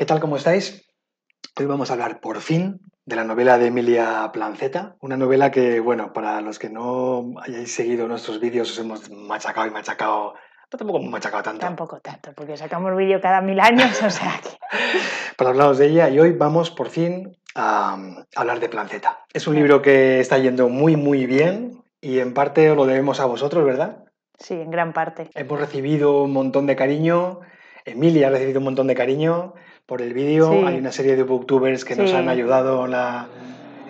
¿Qué tal? ¿Cómo estáis? Hoy vamos a hablar por fin de la novela de Emilia Planceta, una novela que, bueno, para los que no hayáis seguido nuestros vídeos, os hemos machacado y machacado, no tampoco hemos machacado tanto. Tampoco tanto, porque sacamos vídeo cada mil años, o sea para hablaros de ella y hoy vamos por fin a, hablar de Planceta. Es un libro que está yendo muy, muy bien y en parte lo debemos a vosotros, ¿verdad? Sí, en gran parte. Hemos recibido un montón de cariño, Emilia ha recibido un montón de cariño, por el vídeo. Hay una serie de booktubers que nos han ayudado en la,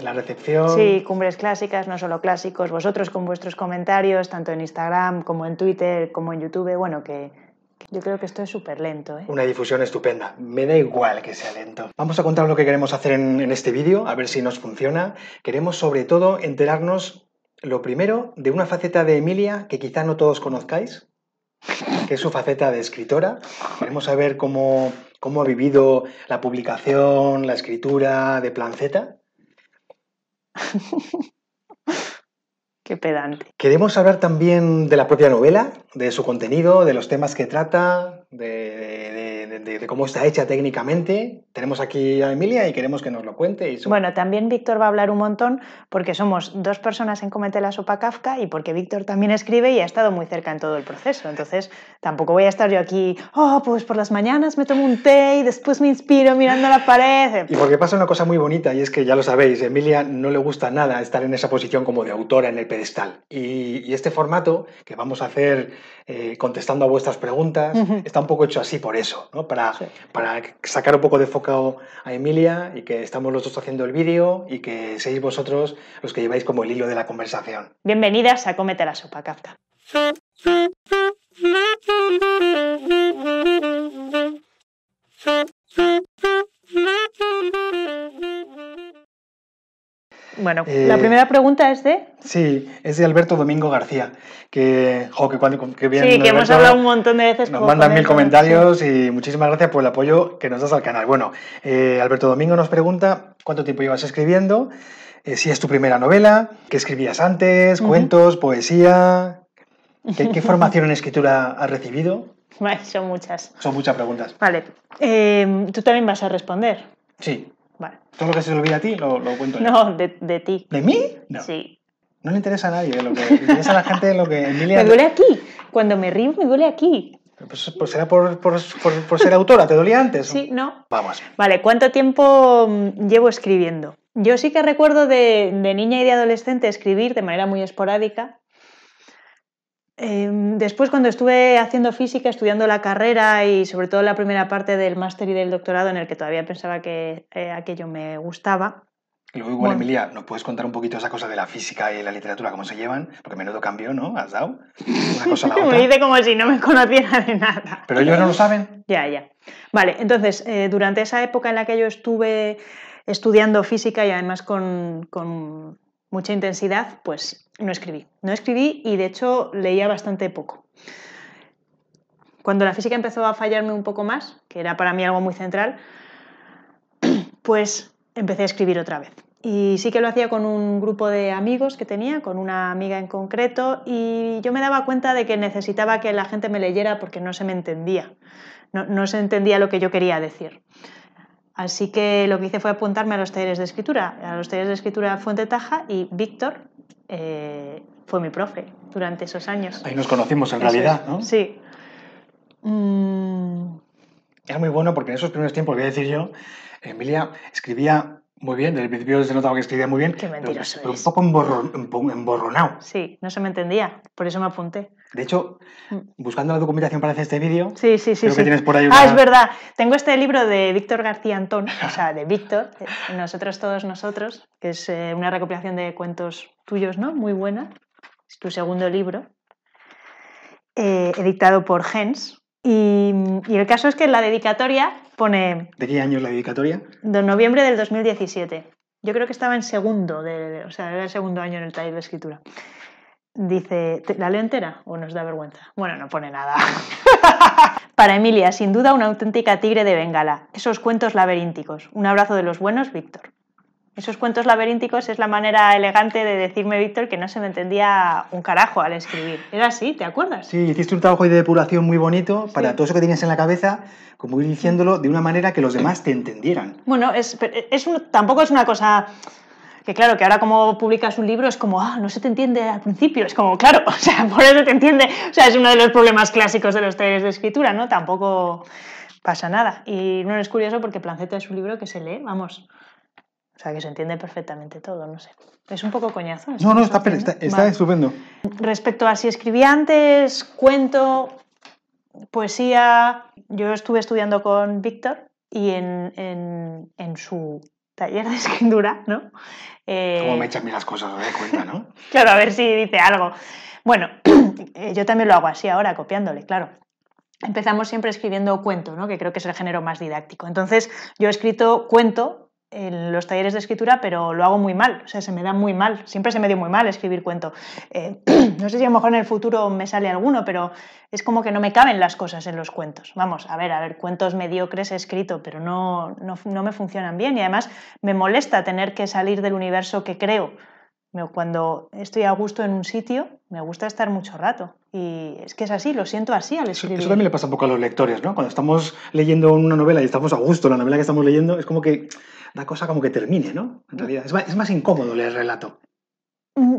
la recepción. Sí, cumbres clásicas, no solo clásicos. Vosotros con vuestros comentarios, tanto en Instagram como en Twitter, como en YouTube, bueno, que yo creo que esto es súper lento. ¿eh? Una difusión estupenda. Me da igual que sea lento. Vamos a contar lo que queremos hacer en, en este vídeo, a ver si nos funciona. Queremos sobre todo enterarnos, lo primero, de una faceta de Emilia que quizá no todos conozcáis, que es su faceta de escritora. Queremos saber cómo cómo ha vivido la publicación, la escritura de Plan Z? Qué pedante. Queremos hablar también de la propia novela, de su contenido, de los temas que trata, de, de, de, cómo está hecha técnicamente. Tenemos aquí a Emilia y queremos que nos lo cuente. Bueno, también Víctor va a hablar un montón porque somos dos personas en Comete la Sopa Kafka y porque Víctor también escribe y ha estado muy cerca en todo el proceso. Entonces, tampoco voy a estar yo aquí, oh, pues por las mañanas me tomo un té y después me inspiro mirando la pared. Y porque pasa una cosa muy bonita y es que ya lo sabéis, Emilia no le gusta nada estar en esa posición como de autora en el pedestal. Y, y este formato que vamos a hacer eh, contestando a vuestras preguntas. Está un poco hecho así por eso, ¿no? para, para sacar un poco de foco a Emilia y que estamos los dos haciendo el vídeo y que seáis vosotros los que lleváis como el hilo de la conversación. Bienvenidas a Comete la Sopa, Kafka. Bueno, la eh, primera pregunta es de... Sí, es de Alberto Domingo García, que, jo, que, cuando, bien, Sí, que hemos hablado un montón de veces. Nos mandan mil comentarios y muchísimas gracias por el apoyo que nos das al canal. Bueno, eh, Alberto Domingo nos pregunta cuánto tiempo llevas escribiendo, eh, si es tu primera novela, qué escribías antes, cuentos, poesía, qué, formación en escritura has recibido. Son muchas. Son muchas preguntas. Vale. Tú también vas a responder. Sí. Vale. Todo lo que se lo olvida a ti lo, cuento No, de, de ti. ¿De mí? No. Sí. No le interesa a nadie lo que le interesa a la gente lo que Emilia... Me duele aquí. Cuando me río, me duele aquí. Pues, pues será por, por, ser autora, ¿te dolía antes? Sí, no. Vamos. Vale, ¿cuánto tiempo mm, llevo escribiendo? Yo sí que recuerdo de niña y de adolescente escribir de manera muy esporádica, Em, después, cuando estuve haciendo física, estudiando la carrera y sobre todo la primera parte del máster y del doctorado en el que todavía pensaba que eh, aquello me gustaba. Luego igual, bueno. Emilia, ¿nos puedes contar un poquito esa cosa de la física y la literatura, cómo se llevan? Porque menudo cambio, ¿no? ¿Has dado? Una cosa a la otra. me dice como si no me conociera de nada. Pero ellos no lo saben. Ya, ya. Vale, entonces, eh, durante esa época en la que yo estuve estudiando física y además con, con mucha intensidad, pues no escribí. No escribí y de hecho leía bastante poco. Cuando la física empezó a fallarme un poco más, que era para mí algo muy central, pues empecé a escribir otra vez. Y sí que lo hacía con un grupo de amigos que tenía, con una amiga en concreto, y yo me daba cuenta de que necesitaba que la gente me leyera porque no se me entendía, no, se entendía lo que yo quería decir. Así que lo que hice fue apuntarme a los talleres de escritura, a los talleres de escritura Fuente Taja y Víctor eh, fue mi profe durante esos años. Ahí nos conocimos en realidad, ¿no? Sí. Mm, es muy bueno porque en esos primeros tiempos, voy a decir yo, Emilia escribía muy bien, desde el principio se notaba que escribía muy bien. Qué mentiroso pero, un poco emborronado. Sí, no se me entendía, por eso me apunté. De hecho, mm. buscando la documentación para hacer este vídeo, sí, sí, creo que tienes por ahí una... Ah, es verdad. Tengo este libro de Víctor García Antón, o sea, de Víctor, eh, Nosotros Todos Nosotros, que es eh, una recopilación de cuentos tuyos, ¿no? Muy buena. Es tu segundo libro, eh, editado por Gens, y, el caso es que en la dedicatoria pone... ¿De qué año es la dedicatoria? De noviembre del 2017. Yo creo que estaba en segundo, de, o sea, era el segundo año en el taller de escritura. Dice, ¿la leo entera o nos da vergüenza? Bueno, no pone nada. Para Emilia, sin duda una auténtica tigre de Bengala. Esos cuentos laberínticos. Un abrazo de los buenos, Víctor. Esos cuentos laberínticos es la manera elegante de decirme, Víctor, que no se me entendía un carajo al escribir. Era así, ¿te acuerdas? Sí, hiciste un trabajo de depuración muy bonito para todo eso que tenías en la cabeza, como ir diciéndolo de una manera que los demás te entendieran. Bueno, es, tampoco es una cosa que claro, que ahora como publicas un libro es como, ah, no se te entiende al principio, es como, claro, o sea, por eso te entiende, o sea, es uno de los problemas clásicos de los talleres de escritura, ¿no? Tampoco pasa nada. Y no es curioso porque Planceta es un libro que se lee, vamos, o sea, que se entiende perfectamente todo, no sé. Es un poco coñazo. No, no, está, estupendo. Respecto a si escribía antes, cuento, poesía, yo estuve estudiando con Víctor y en, su taller de escritura, ¿no? Eh... ¿Cómo me echas las cosas? Me cuenta, ¿no? claro, a ver si dice algo. Bueno, eh, yo también lo hago así ahora, copiándole, claro empezamos siempre escribiendo cuento, ¿no? que creo que es el género más didáctico. Entonces, yo he escrito cuento en los talleres de escritura, pero lo hago muy mal, o sea, se me da muy mal, siempre se me dio muy mal escribir cuento. Eh, no sé si a lo mejor en el futuro me sale alguno, pero es como que no me caben las cosas en los cuentos. Vamos, a ver, a ver, cuentos mediocres he escrito, pero no, no me funcionan bien y además me molesta tener que salir del universo que creo. Cuando estoy a gusto en un sitio, me gusta estar mucho rato. Y es que es así, lo siento así al escribir. Eso, también le pasa un poco a los lectores, ¿no? Cuando estamos leyendo una novela y estamos a gusto la novela que estamos leyendo, es como que la cosa como que termine, ¿no? En realidad, es más, es más incómodo leer el relato. Mm,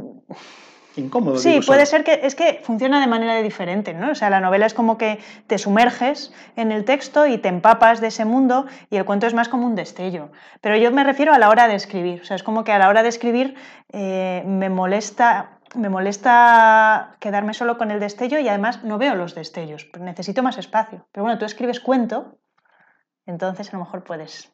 incómodo. Sí, puede ser que es que funciona de manera diferente, ¿no? O sea, la novela es como que te sumerges en el texto y te empapas de ese mundo y el cuento es más como un destello. Pero yo me refiero a la hora de escribir, o sea, es como que a la hora de escribir eh, me molesta me molesta quedarme solo con el destello y además no veo los destellos, necesito más espacio. Pero bueno, tú escribes cuento, entonces a lo mejor puedes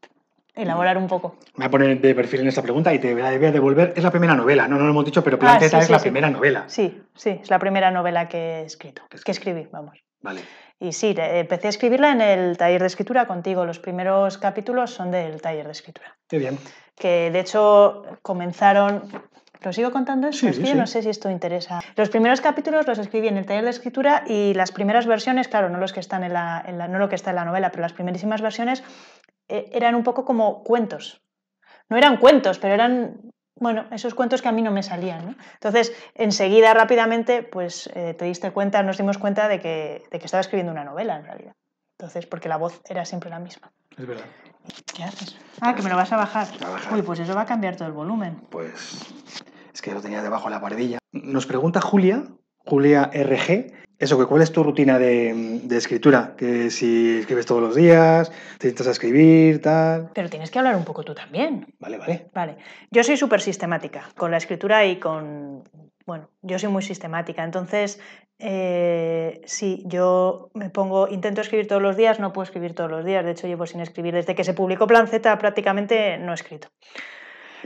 elaborar un poco. Me voy a poner de perfil en esta pregunta y te voy a devolver. Es la primera novela, no, no lo hemos dicho, pero ah, plantea es la primera novela. Sí, sí, es la primera novela que he escrito, que, escribí, vamos. Vale. Y sí, empecé a escribirla en el taller de escritura contigo. Los primeros capítulos son del taller de escritura. Qué bien. Que de hecho comenzaron. ¿Lo sigo contando eso? No sé si esto interesa. Los primeros capítulos los escribí en el taller de escritura y las primeras versiones, claro, no, los que están en la, no lo que está en la novela, pero las primerísimas versiones eh, eran un poco como cuentos. No eran cuentos, pero eran, bueno, esos cuentos que a mí no me salían. Entonces, enseguida, rápidamente, pues eh, te diste cuenta, nos dimos cuenta de que, estaba escribiendo una novela en realidad. Entonces, porque la voz era siempre la misma. Es verdad. ¿Qué haces? Ah, que me lo vas a bajar. A bajar. Uy, pues eso va a cambiar todo el volumen. Pues es que lo tenía debajo de la paredilla. Nos pregunta Julia, Julia RG, eso, ¿cuál es tu rutina de, escritura? Que si escribes todos los días, te intentas escribir, tal. Pero tienes que hablar un poco tú también. Vale, vale. Yo soy súper sistemática con la escritura y con. Bueno, yo soy muy sistemática. Entonces, si eh, sí, yo me pongo. Intento escribir todos los días, no puedo escribir todos los días. De hecho, llevo sin escribir. Desde que se publicó Plan Z prácticamente no he escrito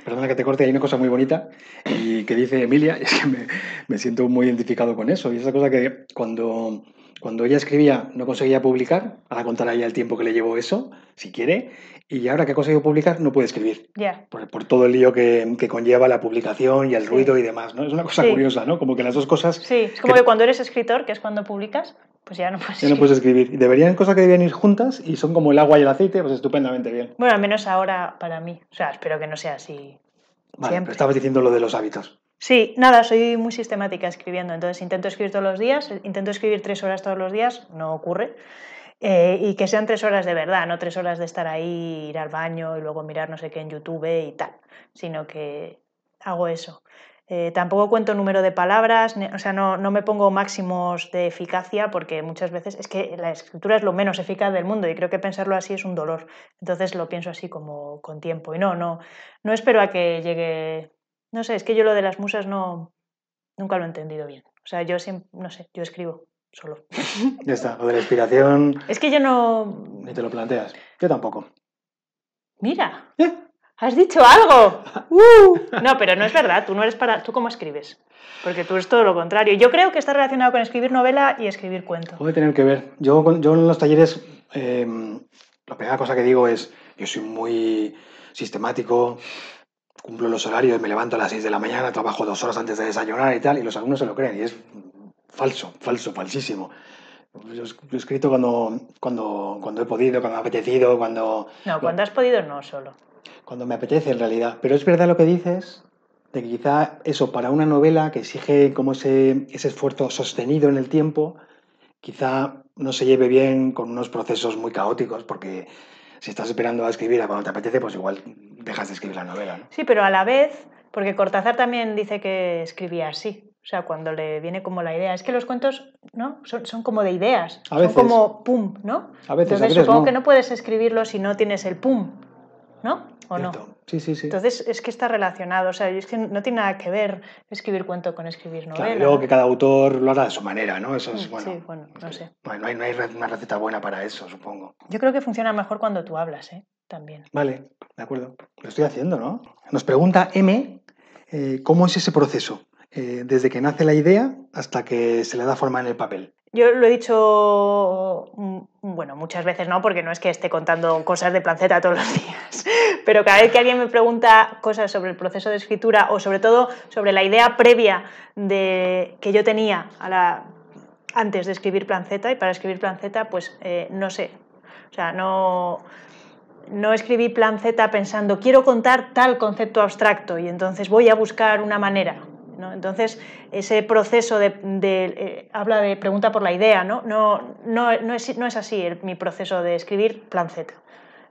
perdona que te corte, hay una cosa muy bonita y que dice Emilia, es que me, me siento muy identificado con eso. Y esa cosa que cuando cuando ella escribía no conseguía publicar, ahora contará ya el tiempo que le llevó eso, si quiere, y ahora que ha conseguido publicar no puede escribir. Ya. Por, todo el lío que, conlleva la publicación y el ruido y demás, ¿no? Es una cosa curiosa, ¿no? Como que las dos cosas... Sí, es como que... cuando eres escritor, que es cuando publicas, pues ya no puedes escribir. Ya no puedes escribir. Deberían cosas que debían ir juntas y son como el agua y el aceite, pues estupendamente bien. Bueno, al menos ahora para mí. O sea, espero que no sea así. Vale, Siempre. pero estabas diciendo lo de los hábitos. Sí, nada, soy muy sistemática escribiendo, entonces intento escribir todos los días, intento escribir tres horas todos los días, no ocurre. Eh, y que sean tres horas de verdad, no tres horas de estar ahí, ir al baño y luego mirar no sé qué en YouTube y tal, sino que hago eso. Eh, tampoco cuento número de palabras, o sea, no, no, me pongo máximos de eficacia porque muchas veces es que la escritura es lo menos eficaz del mundo y creo que pensarlo así es un dolor. Entonces lo pienso así como con tiempo y no, no, no espero a que llegue no sé, es que yo lo de las musas no nunca lo he entendido bien. O sea, yo siempre, no sé, yo escribo solo. Ya está, lo de la inspiración. Es que yo no. Ni te lo planteas. Yo tampoco. Mira. ¿Eh? ¡Has dicho algo! ¡Uh! No, pero no es verdad, tú no eres para. ¿Tú cómo escribes? Porque tú eres todo lo contrario. Yo creo que está relacionado con escribir novela y escribir cuento. Puede tener que ver. Yo, yo en los talleres, em, la primera cosa que digo es: yo soy muy sistemático, cumplo los horarios, me levanto a las 6 de la mañana, trabajo dos horas antes de desayunar y tal, y los alumnos se lo creen, y es falso, falso, falsísimo. Yo, he escrito cuando, cuando, cuando he podido, cuando me ha apetecido, cuando... No, cuando has podido no solo. Cuando me apetece en realidad. Pero es verdad lo que dices, de que quizá eso, para una novela que exige como ese, ese esfuerzo sostenido en el tiempo, quizá no se lleve bien con unos procesos muy caóticos, porque si estás esperando a escribir a cuando te apetece, pues igual dejas de escribir la novela, ¿no? Sí, pero a la vez, porque Cortázar también dice que escribía así. O sea, cuando le viene como la idea. Es que los cuentos, ¿no? Son, como de ideas. A veces. como pum, ¿no? A veces, Entonces supongo que no puedes escribirlo si no tienes el pum, ¿no? ¿O no? Sí, sí, sí. Entonces es que está relacionado. O sea, es que no tiene nada que ver escribir cuento con escribir novela. Claro, luego que cada autor lo hará de su manera, ¿no? Eso es mm, bueno. Sí, bueno, no sé. Bueno, no hay una receta buena para eso, supongo. Yo creo que funciona mejor cuando tú hablas, ¿eh? también. Vale, de acuerdo. Lo estoy haciendo, ¿no? Nos pregunta M, eh, ¿cómo es ese proceso? Eh, desde que nace la idea hasta que se le da forma en el papel. Yo lo he dicho, mm, mm, bueno, muchas veces no, porque no es que esté contando cosas de planceta todos los días, pero cada vez que alguien me pregunta cosas sobre el proceso de escritura o sobre todo sobre la idea previa de, que yo tenía antes de escribir planceta y para escribir planceta, pues eh, no sé. O sea, no, no escribí plan Z pensando, quiero contar tal concepto abstracto y entonces voy a buscar una manera. ¿no? Entonces, ese proceso de, eh, habla de pregunta por la idea, ¿no? No, es, así mi proceso de escribir plan Z.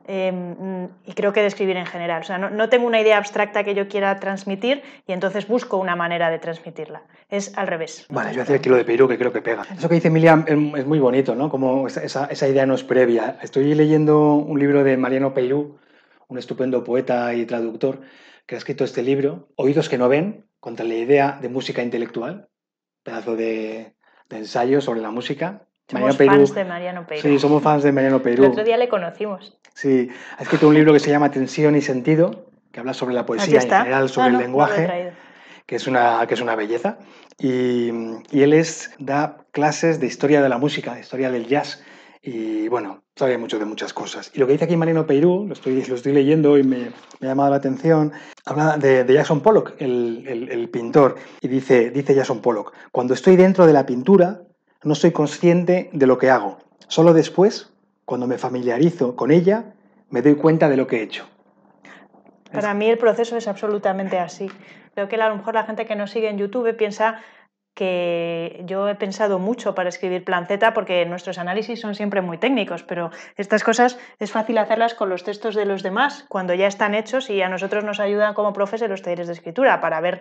Em, y creo que describir en general. O sea, no, tengo una idea abstracta que yo quiera transmitir y entonces busco una manera de transmitirla. Es al revés. Vale, yo voy a hacer el kilo de Perú que creo que pega. Eso que dice Emilia es muy bonito, ¿no? Como esa, idea no es previa. Estoy leyendo un libro de Mariano Perú un estupendo poeta y traductor, que ha escrito este libro, Oídos que no ven, contra la idea de música intelectual, pedazo de ensayo sobre la música, somos fans de Mariano Perú. Sí, somos fans de Mariano Perú. El otro día le conocimos. Sí, ha escrito un libro que se llama Tensión y Sentido, que habla sobre la poesía en general, sobre ah, el lenguaje, que, es una, que es una belleza. Y, él es, da clases de historia de la música, de historia del jazz, y bueno, sabe mucho de muchas cosas. Y lo que dice aquí Mariano Perú, lo estoy, lo estoy leyendo y me, me ha llamado la atención, habla de, de Jackson Pollock, el, pintor, y dice, dice Jackson Pollock, cuando estoy dentro de la pintura, no soy consciente de lo que hago. Solo después, cuando me familiarizo con ella, me doy cuenta de lo que he hecho. Para mí el proceso es absolutamente así. Creo que a lo mejor la gente que nos sigue en YouTube piensa que yo he pensado mucho para escribir Plan Z porque nuestros análisis son siempre muy técnicos, pero estas cosas es fácil hacerlas con los textos de los demás cuando ya están hechos y a nosotros nos ayudan como profes en los talleres de escritura para ver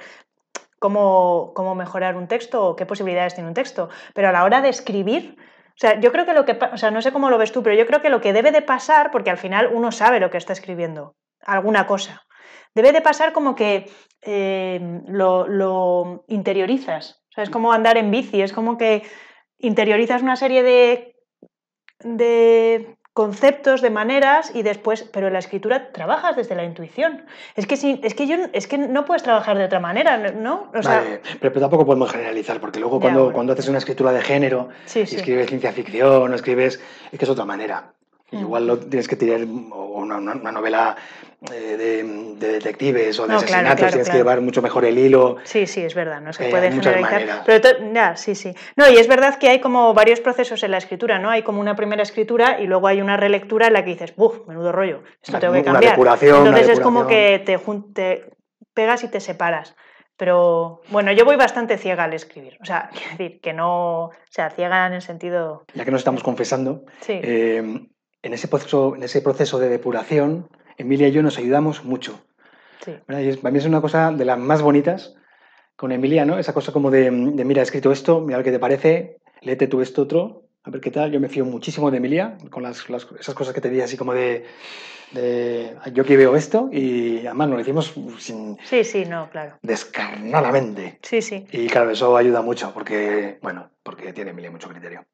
cómo, mejorar un texto o qué posibilidades tiene un texto, pero a la hora de escribir, o sea, yo creo que lo que, o sea, no sé cómo lo ves tú, pero yo creo que lo que debe de pasar, porque al final uno sabe lo que está escribiendo, alguna cosa, debe de pasar como que eh, lo, lo, interiorizas. O sea, es como andar en bici, es como que interiorizas una serie de, de conceptos de maneras y después, pero en la escritura trabajas desde la intuición. Es que es que yo es que no puedes trabajar de otra manera, ¿no? pero, tampoco podemos generalizar, porque luego cuando, cuando haces una escritura de género, y escribes ciencia ficción, o escribes, es que es otra manera igual lo tienes que tirar una, novela eh, de, detectives o de asesinatos, tienes que llevar mucho mejor el hilo. Sí, sí, es verdad, no se eh, puede generalizar. Pero ya, sí, sí. No, y es verdad que hay como varios procesos en la escritura, ¿no? Hay como una primera escritura y luego hay una relectura en la que dices, ¡buf! Menudo rollo, esto tengo que cambiar. Entonces es como que te, te pegas y te separas. Pero bueno, yo voy bastante ciega al escribir. O sea, quiero decir, que no. O sea, ciega en el sentido. Ya que nos estamos confesando, sí. Eh, en ese proceso, en ese proceso de depuración, Emilia y yo nos ayudamos mucho. para mí es una cosa de las más bonitas con Emilia, ¿no? Esa cosa como de, mira, he escrito esto, mira lo que qué te parece, léete tú esto otro, a ver qué tal. Yo me fío muchísimo de Emilia, con esas cosas que te di así como de, yo aquí veo esto, y además nos lo hicimos sin, sí, sí, no, claro. descarnadamente. Sí, sí. Y claro, eso ayuda mucho, porque, bueno, porque tiene Emilia mucho criterio.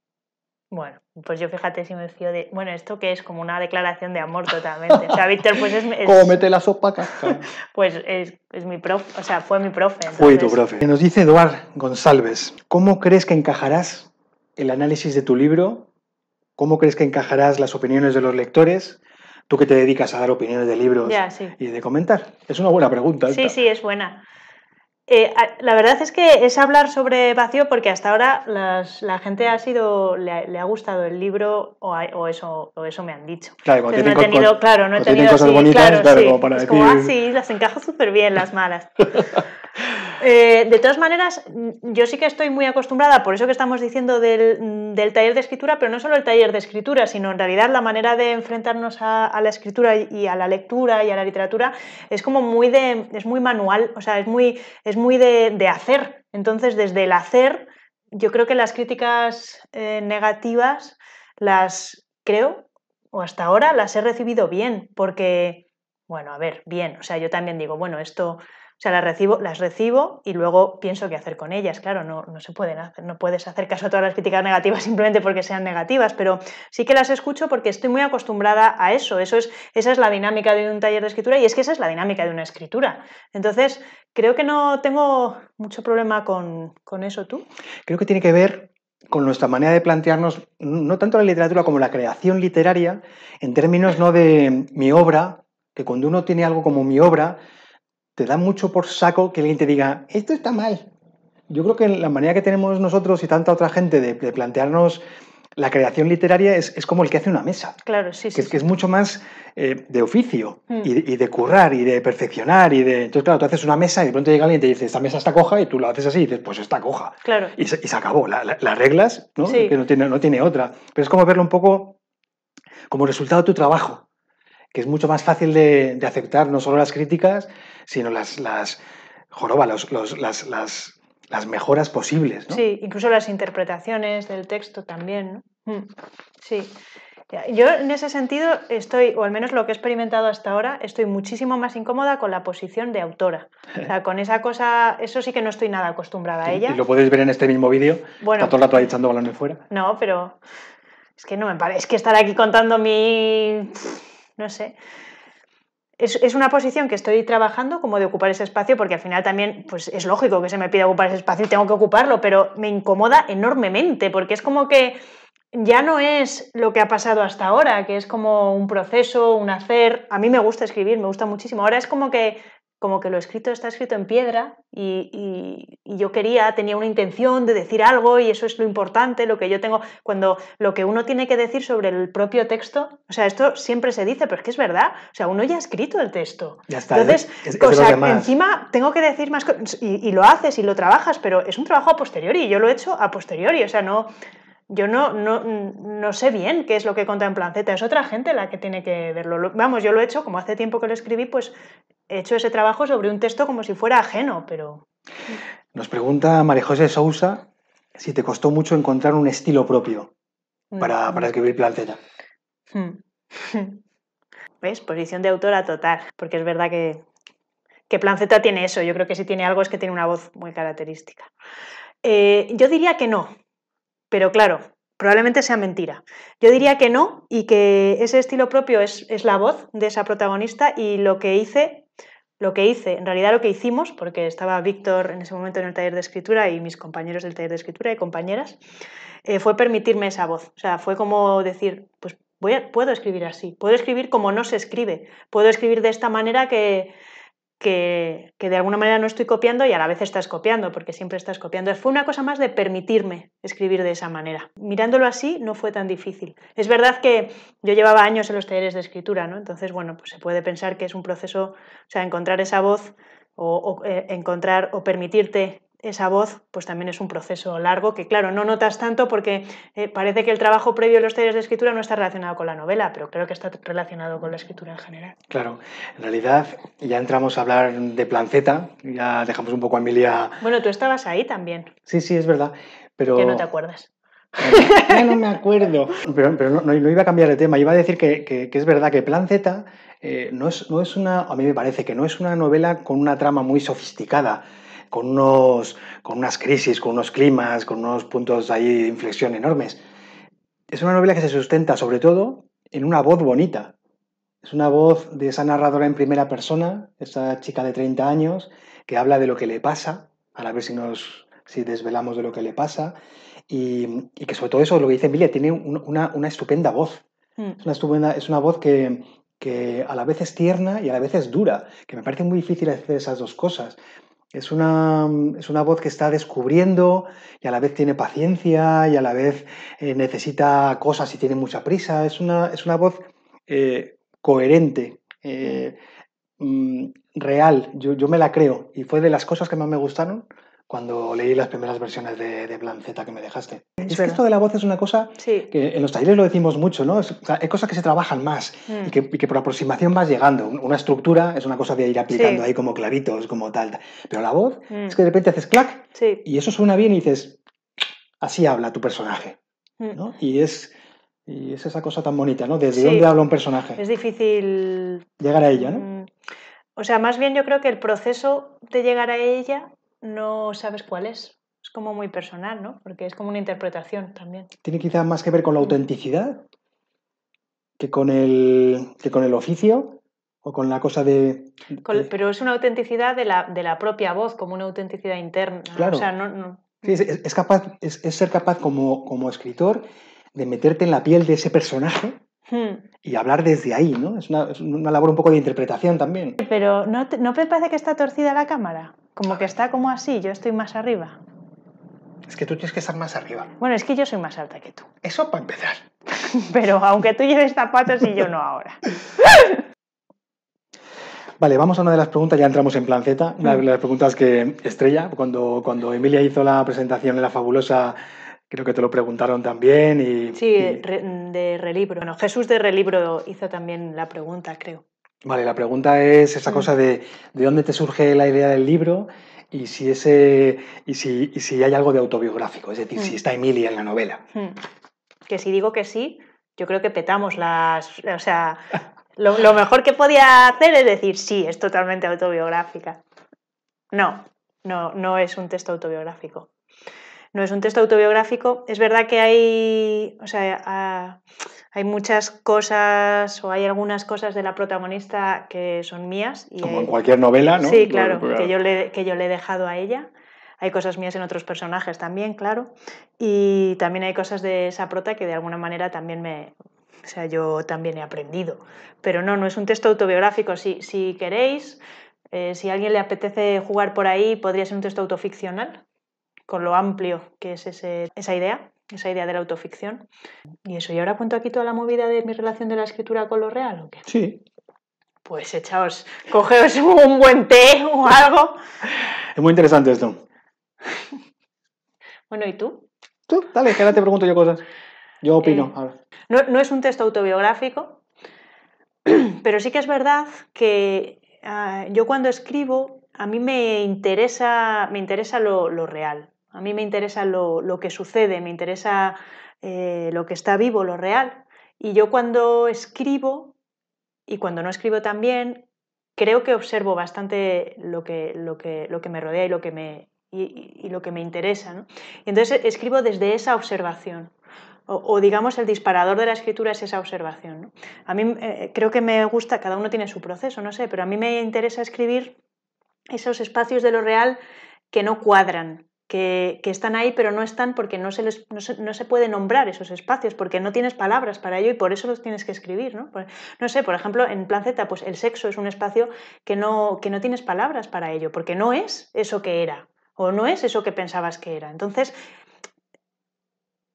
Bueno, pues yo fíjate si me fío de. Bueno, esto que es como una declaración de amor totalmente. O sea, Víctor, pues es. Cómete la sopa, pues es, es, mi profe, o sea, fue mi profe. Entonces... Fue tu profe. Nos dice Eduard González, ¿cómo crees que encajarás el análisis de tu libro? ¿Cómo crees que encajarás las opiniones de los lectores? Tú que te dedicas a dar opiniones de libros y de comentar. Es una buena pregunta. Sí, sí, es buena. Eh, la verdad es que es hablar sobre vacío porque hasta ahora la gente ha sido le ha, gustado el libro o, eso eso me han dicho. Claro, no he tenido, claro, no he tenido es como, ah, las encajo súper bien las malas. Eh, de todas maneras, yo sí que estoy muy acostumbrada, por eso que estamos diciendo del, taller de escritura, pero no solo el taller de escritura, sino en realidad la manera de enfrentarnos a, la escritura y a la lectura y a la literatura es como muy de, es muy manual, o sea, es muy, muy de, hacer. Entonces, desde el hacer, yo creo que las críticas eh, negativas las creo, o hasta ahora las he recibido bien, porque, bueno, a ver, bien, o sea, yo también digo, bueno, esto o sea, las recibo, las recibo y luego pienso qué hacer con ellas. Claro, no, no se pueden hacer, no puedes hacer caso a todas las críticas negativas simplemente porque sean negativas, pero sí que las escucho porque estoy muy acostumbrada a eso. eso es, esa es la dinámica de un taller de escritura y es que esa es la dinámica de una escritura. Entonces, creo que no tengo mucho problema con, con eso tú. Creo que tiene que ver con nuestra manera de plantearnos no tanto la literatura como la creación literaria en términos no de mi obra, que cuando uno tiene algo como mi obra, te da mucho por saco que alguien te diga, esto está mal. Yo creo que la manera que tenemos nosotros y tanta otra gente de, plantearnos la creación literaria es, es, como el que hace una mesa. Claro, sí, sí. Que, es mucho más eh, de oficio mm. y, de currar y de perfeccionar. y de Entonces, claro, tú haces una mesa y de pronto llega alguien y te dice, esta mesa está coja, y tú lo haces así y dices, pues está coja. Claro. Y se, acabó. Las reglas, ¿no? Que no tiene, no tiene otra. Pero es como verlo un poco como resultado de tu trabajo, que es mucho más fácil de, de aceptar no solo las críticas, sino las, las joroba, mejoras posibles. Sí, incluso las interpretaciones del texto también. Mm, sí. Yo en ese sentido estoy, o al menos lo que he experimentado hasta ahora, estoy muchísimo más incómoda con la posición de autora. O sea, con esa cosa, eso sí que no estoy nada acostumbrada a ella. Y lo podéis ver en este mismo vídeo. Bueno, está todo el echando balones fuera. No, pero es que no me parece, es que estar aquí contando mi... no sé es, una posición que estoy trabajando como de ocupar ese espacio, porque al final también pues, es lógico que se me pida ocupar ese espacio y tengo que ocuparlo, pero me incomoda enormemente, porque es como que ya no es lo que ha pasado hasta ahora, que es como un proceso, un hacer. A mí me gusta escribir, me gusta muchísimo. Ahora es como que como que lo escrito está escrito en piedra y, yo quería, tenía una intención de decir algo y eso es lo importante, lo que yo tengo, cuando lo que uno tiene que decir sobre el propio texto, o sea, esto siempre se dice, pero es que es verdad, o sea, uno ya ha escrito el texto. Ya está. Entonces, o sea, encima tengo que decir más cosas y, lo haces y lo trabajas, pero es un trabajo a posteriori, y yo lo he hecho a posteriori, o sea, no... Yo no, no, sé bien qué es lo que conta en Planceta, es otra gente la que tiene que verlo. Vamos, yo lo he hecho, como hace tiempo que lo escribí, pues he hecho ese trabajo sobre un texto como si fuera ajeno, pero... Nos pregunta María José Sousa si te costó mucho encontrar un estilo propio para, mm. para escribir Planteta. Hmm. ¿Ves? Posición de autora total, porque es verdad que, que Z tiene eso. Yo creo que si tiene algo es que tiene una voz muy característica. Eh, yo diría que no, pero claro, probablemente sea mentira. Yo diría que no y que ese estilo propio es, es la voz de esa protagonista y lo que hice lo que hice, en realidad lo que hicimos, porque estaba Víctor en ese momento en el taller de escritura y mis compañeros del taller de escritura y compañeras, eh, fue permitirme esa voz. O sea, fue como decir, pues voy puedo escribir así, puedo escribir como no se escribe, puedo escribir de esta manera que, que, de alguna manera no estoy copiando y a la vez estás copiando, porque siempre estás copiando. Fue una cosa más de permitirme escribir de esa manera. Mirándolo así no fue tan difícil. Es verdad que yo llevaba años en los talleres de escritura, ¿no? Entonces, bueno, pues se puede pensar que es un proceso, o sea, encontrar esa voz o, eh, encontrar o permitirte esa voz, pues también es un proceso largo que, claro, no notas tanto porque eh, parece que el trabajo previo de los talleres de escritura no está relacionado con la novela, pero creo que está relacionado con la escritura en general. Claro, en realidad ya entramos a hablar de Planceta, ya dejamos un poco a Emilia. Bueno, tú estabas ahí también. Sí, sí, es verdad, pero. Que no te acuerdas. ya no me acuerdo. Pero, no, iba a cambiar de tema. Iba a decir que, es verdad que Plan Z eh, no, es, no es una. A mí me parece que no es una novela con una trama muy sofisticada con, con unas crisis, con unos climas, con unos puntos ahí de inflexión enormes. Es una novela que se sustenta sobre todo en una voz bonita. Es una voz de esa narradora en primera persona, esa chica de 30 años, que habla de lo que le pasa, a ver si nos si desvelamos de lo que le pasa, y, que sobre todo eso, lo que dice Emilia, tiene una, una, estupenda voz. Mm. Es, una estupenda, es una voz que, que a la vez es tierna y a la vez es dura, que me parece muy difícil hacer esas dos cosas. Es una, mm, es una, voz que está descubriendo y a la vez tiene paciencia y a la vez eh, necesita cosas y tiene mucha prisa. Es una, voz eh, coherente, eh, mm, real. Yo, yo, me la creo y fue de las cosas que más me gustaron cuando leí las primeras versiones de, de que me dejaste. Es, que esto de la voz es una cosa que en los talleres lo decimos mucho, ¿no? Es, cosas que se trabajan más y, mm. que, por aproximación vas llegando. Una estructura es una cosa de ir aplicando ahí como clavitos, como tal. Pero la voz mm. es que de repente haces clac y eso suena bien y dices, así habla tu personaje. Mm. ¿no? Y es... Y es esa cosa tan bonita, ¿no? ¿Desde dónde habla un personaje? Es difícil... Llegar a ella, ¿no? O sea, más bien yo creo que el proceso de llegar a ella no sabes cuál es. Es como muy personal, ¿no? Porque es como una interpretación también. Tiene quizás más que ver con la autenticidad que con el, que con el oficio o con la cosa de... Pero es una autenticidad de la, propia voz, como una autenticidad interna. Claro. O sea, no, es, capaz, es, ser capaz como, como escritor de meterte en la piel de ese personaje hmm. y hablar desde ahí, ¿no? Es una, labor un poco de interpretación también. Pero ¿no, ¿no te parece que está torcida la cámara? Como que está como así, yo estoy más arriba. Es que tú tienes que estar más arriba. Bueno, es que yo soy más alta que tú. Eso para empezar. Pero aunque tú lleves zapatos y yo no ahora. Vale, vamos a una de las preguntas, ya entramos en plan Z, una de mm. las preguntas que estrella, cuando, cuando Emilia hizo la presentación en La Fabulosa, creo que te lo preguntaron también. Y, sí, de Relibro. Bueno, Jesús de Relibro hizo también la pregunta, creo. Vale, la pregunta es esa cosa de, de dónde te surge la idea del libro y si, ese, y si, hay algo de autobiográfico, es decir, si mm. está Emilia en la novela. Mm. Que si digo que sí, yo creo que petamos las... O sea, lo, mejor que podía hacer es decir, sí, es totalmente autobiográfica. No, no, no es un texto autobiográfico. No es un texto autobiográfico. Es verdad que hay... O sea, ah, hay muchas cosas o hay algunas cosas de la protagonista que son mías. Como en cualquier novela, ¿no? Sí, claro, Que, yo le, que yo le he dejado a ella. Hay cosas mías en otros personajes también, claro. Y también hay cosas de esa prota que de alguna manera también me... O sea, yo también he aprendido. Pero no, no es un texto autobiográfico. Si, si queréis, eh, si a alguien le apetece jugar por ahí, podría ser un texto autoficcional, con lo amplio que es esa idea esa idea de la autoficción. Y eso, ¿y ahora cuento aquí toda la movida de mi relación de la escritura con lo real o Sí. Pues echaos, cogeos un buen té o algo. Es muy interesante esto. bueno, ¿y tú? Tú, dale, que ahora te pregunto yo cosas. Yo eh, opino. No, es un texto autobiográfico, pero sí que es verdad que ah, yo cuando escribo a mí me interesa, me interesa lo, lo, real. A mí me interesa lo, que sucede, me interesa eh, lo que está vivo, lo real. Y yo cuando escribo y cuando no escribo también, creo que observo bastante lo que, lo que, lo que me rodea y lo que me, y, lo que me interesa. Y entonces escribo desde esa observación. O, digamos el disparador de la escritura es esa observación. A mí eh, creo que me gusta, cada uno tiene su proceso, no sé, pero a mí me interesa escribir esos espacios de lo real que no cuadran, que, están ahí pero no están porque no se, no, se, puede nombrar esos espacios, porque no tienes palabras para ello y por eso los tienes que escribir. ¿no? sé, por ejemplo, en Plan Z, pues el sexo es un espacio que no, que no tienes palabras para ello, porque no es eso que era o no es eso que pensabas que era. Entonces,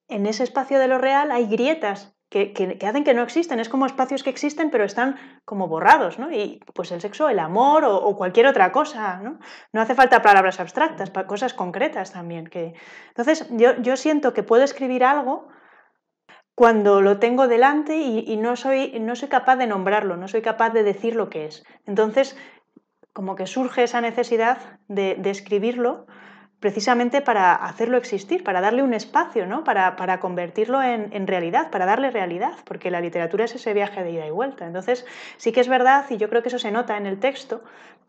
en ese espacio de lo real hay grietas que, hacen que no existen. Es como espacios que existen pero están como borrados, ¿no? Y pues el sexo, el amor o, cualquier otra cosa, ¿no? No hace falta palabras abstractas, cosas concretas también. Que... Entonces yo, siento que puedo escribir algo cuando lo tengo delante y, no, soy, no soy capaz de nombrarlo, no soy capaz de decir lo que es. Entonces, como que surge esa necesidad de escribirlo precisamente para hacerlo existir, para darle un espacio, ¿no? para, convertirlo en, en, realidad, para darle realidad, porque la literatura es ese viaje de ida y vuelta. Entonces, sí que es verdad, y yo creo que eso se nota en el texto,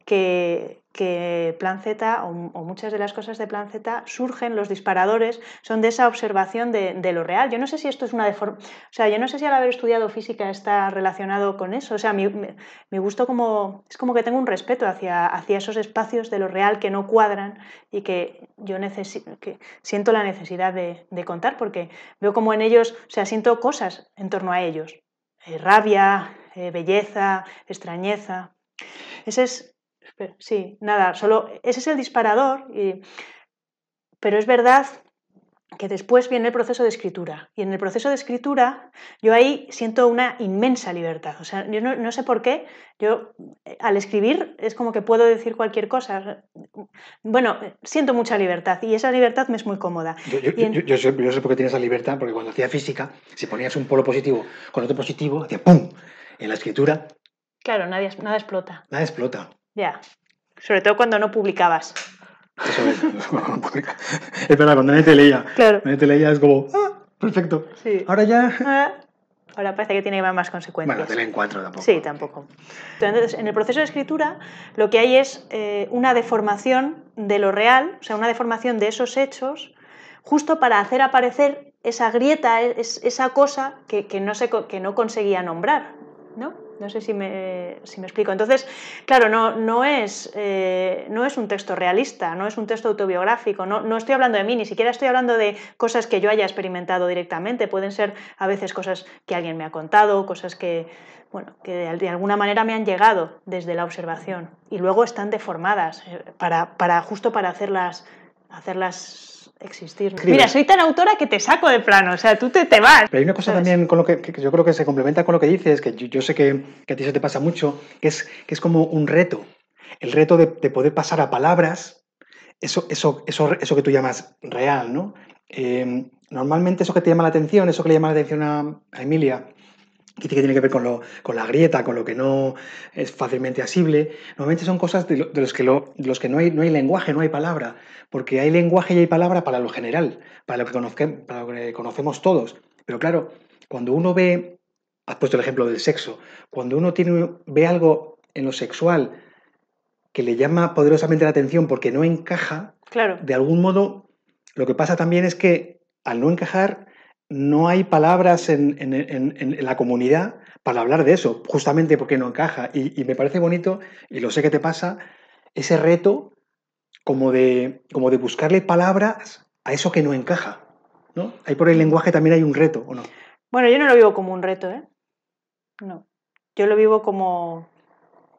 que que Plan Z o, muchas de las cosas de Plan Z surgen, los disparadores son de esa observación de, lo real. Yo no sé si esto es una deformación, o sea, yo no sé si al haber estudiado física está relacionado con eso, o sea, mi, gusto como, es como que tengo un respeto hacia, hacia esos espacios de lo real que no cuadran y que yo necesito que siento la necesidad de, contar porque veo como en ellos, o sea, siento cosas en torno a ellos, eh, rabia, eh, belleza, extrañeza. Ese es sí, nada, solo ese es el disparador, pero es verdad que después viene el proceso de escritura. Y en el proceso de escritura yo ahí siento una inmensa libertad. O sea, yo no, sé por qué, yo eh, al escribir es como que puedo decir cualquier cosa. Bueno, siento mucha libertad y esa libertad me es muy cómoda. Yo, sé, por qué tienes esa libertad, porque cuando hacía física, si ponías un polo positivo con otro positivo, hacía ¡pum! En la escritura... Claro, nada, nada explota. Nada explota. Ya. Sobre todo cuando no publicabas. es. verdad, cuando nadie te leía. Claro. Nadie te leía es como, ah, perfecto. Sí. Ahora ya. Ah. ahora parece que tiene más consecuencias. Bueno, del cuatro tampoco. Sí, tampoco. Entonces, en el proceso de escritura, lo que hay es eh, una deformación de lo real, o sea, una deformación de esos hechos, justo para hacer aparecer esa grieta, esa cosa que, no que no conseguía nombrar. ¿no? No sé si me, explico. Entonces, claro, no, no, es, eh, no es un texto realista, no es un texto autobiográfico, no, no estoy hablando de mí, ni siquiera estoy hablando de cosas que yo haya experimentado directamente, pueden ser a veces cosas que alguien me ha contado, cosas que, bueno, que de alguna manera me han llegado desde la observación y luego están deformadas eh, para, justo para hacerlas, hacerlas existir. Mira, soy tan autora que te saco de plano, o sea, tú te, te vas. Pero hay una cosa también con lo que, yo creo que se complementa con lo que dices, que yo, sé que, que, a ti se te pasa mucho, que es, que es como un reto, el reto de, poder pasar a palabras eso, eso, eso, eso que tú llamas real, ¿no? Eh, normalmente eso que te llama la atención, eso que le llama la atención a Emilia, que tiene que ver con, lo, la grieta, con lo que no es fácilmente asible, normalmente son cosas de, los que, no, hay, no hay lenguaje, no hay palabra, porque hay lenguaje y hay palabra para lo general, para lo que, conocemos todos. Pero claro, cuando uno ve, has puesto el ejemplo del sexo, cuando uno ve algo en lo sexual que le llama poderosamente la atención porque no encaja, de algún modo, lo que pasa también es que al no encajar, no hay palabras en, la comunidad para hablar de eso, justamente porque no encaja. Y, me parece bonito, y lo sé que te pasa, ese reto como de, como de buscarle palabras a eso que no encaja. ¿no? Ahí por el lenguaje también hay un reto, ¿o no? Bueno, yo no lo vivo como un reto, ¿eh? No. Yo lo vivo como.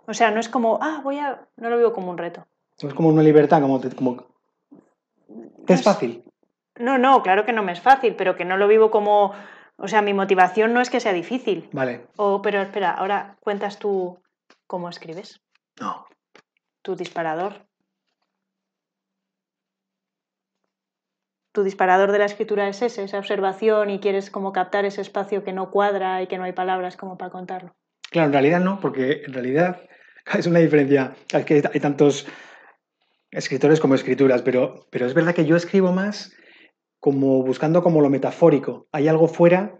O sea, no es como, ah, voy a. No lo vivo como un reto. No es como una libertad, como. es fácil. No, no, claro que no me es fácil, pero que no lo vivo como... O sea, mi motivación no es que sea difícil. Vale. O, pero espera, ahora cuentas tú cómo escribes. No. Tu disparador. tu disparador de la escritura es ese, esa observación y quieres como captar ese espacio que no cuadra y que no hay palabras como para contarlo. Claro, en realidad no, porque en realidad es una diferencia. que hay tantos escritores como escrituras, pero, pero es verdad que yo escribo más como buscando como lo metafórico. Hay algo fuera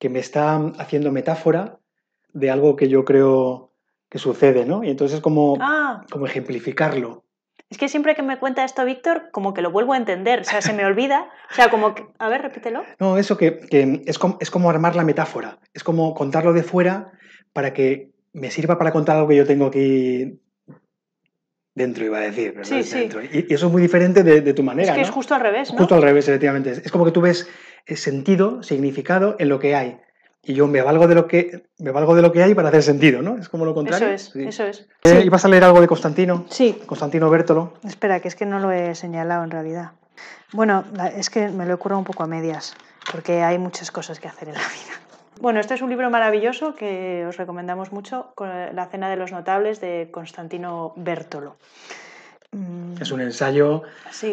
que me está haciendo metáfora de algo que yo creo que sucede, ¿no? Y entonces como, ah. como ejemplificarlo. Es que siempre que me cuenta esto Víctor, como que lo vuelvo a entender, o sea, se me olvida, o sea, como que, a ver, repítelo. No, eso que, que es, como, es como armar la metáfora, es como contarlo de fuera para que me sirva para contar algo que yo tengo aquí dentro, iba a decir. Pero dentro. Y, eso es muy diferente de, tu manera. Es que es justo al revés, ¿no? Justo al revés, efectivamente. Es como que tú ves eh, sentido, significado en lo que hay. Y yo me valgo de lo que, me valgo de lo que hay para hacer sentido, ¿no? Es como lo contrario. Eso es, eso es. ¿Y eh, vas a leer algo de Constantino? Sí. Constantino Bértolo. Espera, que es que no lo he señalado en realidad. Bueno, es que me lo he curado un poco a medias, porque hay muchas cosas que hacer en la vida. Bueno, este es un libro maravilloso que os recomendamos mucho, La Cena de los Notables de Constantino Bertolo. Mm. Es un ensayo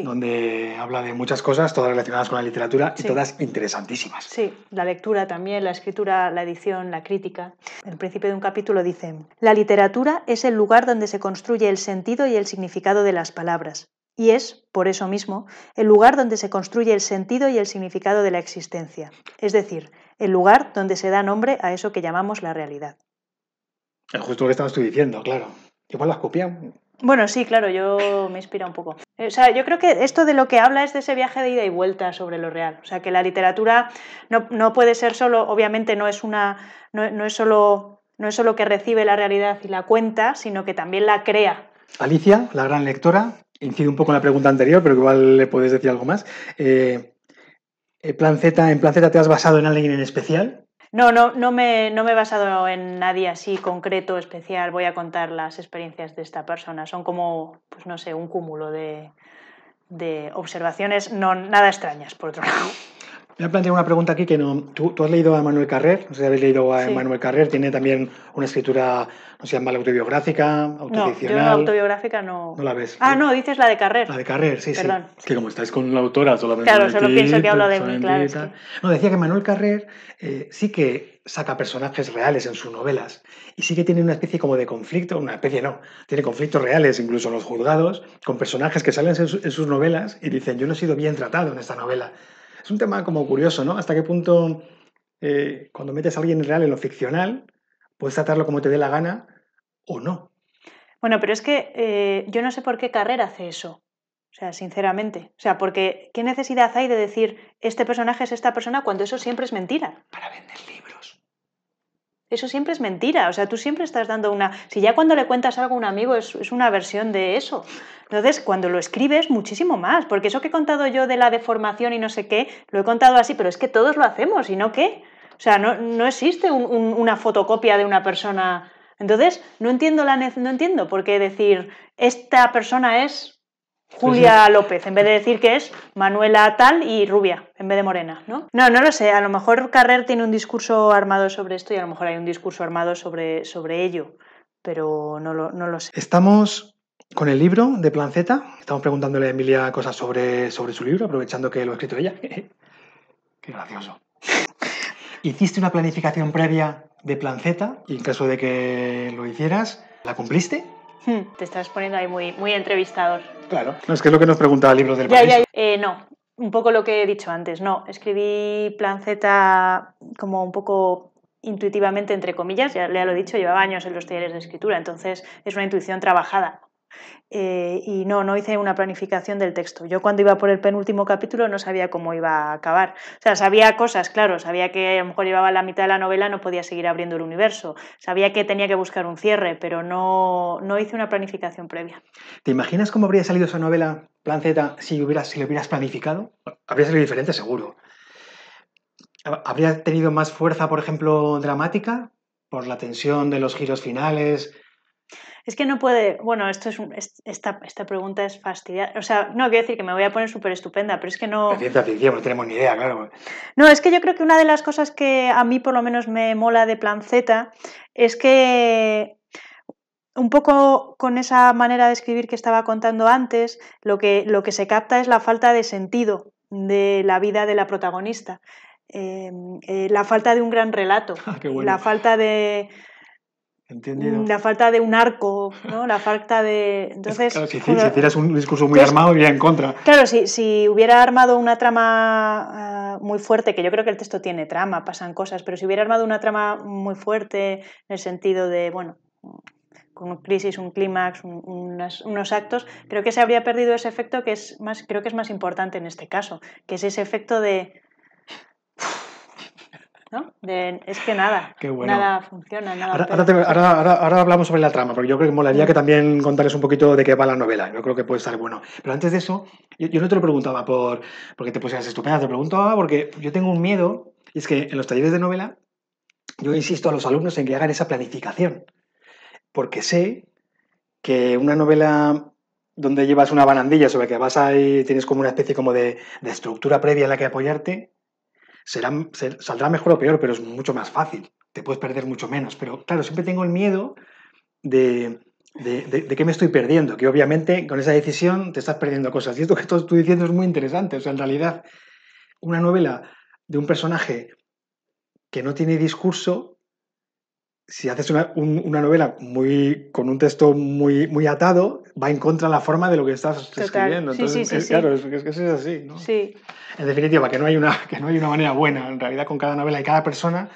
donde habla de muchas cosas, todas relacionadas con la literatura y todas interesantísimas. Sí, la lectura también, la escritura, la edición, la crítica. En el principio de un capítulo dicen La literatura es el lugar donde se construye el sentido y el significado de las palabras y es, por eso mismo, el lugar donde se construye el sentido y el significado de la existencia, es decir, el lugar donde se da nombre a eso que llamamos la realidad. Es justo lo que estabas tú diciendo, claro. Igual las copian. Bueno, sí, claro, yo me inspira un poco. O sea, yo creo que esto de lo que habla es de ese viaje de ida y vuelta sobre lo real. O sea, que la literatura no, puede ser solo, obviamente no es una, es solo, no es solo que recibe la realidad y la cuenta, sino que también la crea. Alicia, la gran lectora, Incido un poco en la pregunta anterior, pero igual le puedes decir algo más. Eh, eh, plan Z, ¿En Plan Z te has basado en alguien en especial? No, no, no me, no me he basado en nadie así concreto, especial. Voy a contar las experiencias de esta persona. Son como, pues no sé, un cúmulo de, de observaciones no, nada extrañas, por otro lado. Me ha planteado una pregunta aquí que no. ¿Tú, has leído a Manuel Carrer? No sé si habéis leído a Manuel Carrer. Tiene también una escritura, no sé si autobiográfica, autoficcional. No, autobiográfica no. la ves. Ah, no, dices la de Carrer. La de Carrer, sí, sí. Es que como estáis con la autora, solamente. Claro, solo pienso que hablo de mí, claro. No, decía que Manuel Carrer eh, sí que saca personajes reales en sus novelas y sí que tiene una especie como de conflicto, una especie no, tiene conflictos reales incluso en los juzgados con personajes que salen en sus novelas y dicen yo no he sido bien tratado en esta novela es un tema como curioso, ¿no? Hasta qué punto eh, cuando metes a alguien real en lo ficcional, puedes tratarlo como te dé la gana o no. Bueno, pero es que eh, yo no sé por qué carrera hace eso. O sea, sinceramente. O sea, porque ¿qué necesidad hay de decir este personaje es esta persona cuando eso siempre es mentira? Para vender libros. Eso siempre es mentira, o sea, tú siempre estás dando una... Si ya cuando le cuentas algo a un amigo es, una versión de eso. Entonces, cuando lo escribes, muchísimo más, porque eso que he contado yo de la deformación y no sé qué, lo he contado así, pero es que todos lo hacemos, ¿y no qué? O sea, no, existe una fotocopia de una persona. Entonces, no entiendo, la, no entiendo por qué decir, esta persona es Julia pues López, en vez de decir que es Manuela tal y rubia, en vez de morena, ¿no? No, no lo sé, a lo mejor Carrer tiene un discurso armado sobre esto y a lo mejor hay un discurso armado sobre, sobre ello, pero no lo, no lo sé. Estamos con el libro de Z estamos preguntándole a Emilia cosas sobre, sobre su libro, aprovechando que lo ha escrito ella. Qué gracioso. ¿Hiciste una planificación previa de Z Y en caso de que lo hicieras, ¿la cumpliste? Hmm, te estás poniendo ahí muy, muy entrevistador. Claro. No, es que es lo que nos preguntaba libro del País. Eh, no, un poco lo que he dicho antes, no. Escribí Plan Z como un poco intuitivamente, entre comillas, ya, ya lo he dicho, llevaba años en los talleres de escritura, entonces es una intuición trabajada. Eh, y no, no hice una planificación del texto. Yo cuando iba por el penúltimo capítulo no sabía cómo iba a acabar. O sea, sabía cosas, claro, sabía que a lo mejor llevaba la mitad de la novela, no podía seguir abriendo el universo, sabía que tenía que buscar un cierre, pero no, no hice una planificación previa. ¿Te imaginas cómo habría salido esa novela, Plan Z, si, hubieras, si lo hubieras planificado? Habría salido diferente, seguro. ¿Habría tenido más fuerza, por ejemplo, dramática? Por la tensión de los giros finales, es que no puede, bueno, esto es, esta, pregunta es fastidiosa. O sea, no quiero decir que me voy a poner súper estupenda, pero es que no. no pues tenemos ni idea, claro. No, es que yo creo que una de las cosas que a mí por lo menos me mola de Plan Z es que un poco con esa manera de escribir que estaba contando antes, lo que, lo que se capta es la falta de sentido de la vida de la protagonista. Eh, eh, la falta de un gran relato, ah, la falta de, la falta de un arco, ¿no? La falta de. Entonces. Claro, si, hicieras un discurso muy pues, armado, iría en contra. Claro, si, si hubiera armado una trama ah, muy fuerte, que yo creo que el texto tiene trama, pasan cosas, pero si hubiera armado una trama muy fuerte, en el sentido de, bueno, con crisis, un clímax, unos, unos actos, creo que se habría perdido ese efecto que es más, creo que es más importante en este caso, que es ese efecto de de, es que nada, nada funciona. ahora, hablamos sobre la trama, porque yo creo que molaría que mm. también contarles un poquito de qué va la novela. Yo creo que puede estar bueno. Pero antes de eso, yo, no te lo preguntaba por, porque te pusieras estupenda, te lo preguntaba porque yo tengo un miedo, y es que en los talleres de novela, yo insisto a los alumnos en que hagan esa planificación, porque sé que una novela donde llevas una barandilla sobre que vas ahí, tienes como una especie como de, de estructura previa en la que apoyarte, saldrá mejor o peor, pero es mucho más fácil, te puedes perder mucho menos. Pero claro, siempre tengo el miedo de, de, me estoy perdiendo, que obviamente con esa decisión te estás perdiendo cosas. Y esto que estoy diciendo es muy interesante, o sea, en realidad una novela de un personaje que no tiene discurso, si haces una, una novela muy, con un texto muy, muy atado, va en contra de la forma de lo que estás escribiendo. Entonces, claro, es, es, que es así, ¿no? Sí. En definitiva, que no, hay una, que no hay una manera buena. En realidad, con cada novela y cada persona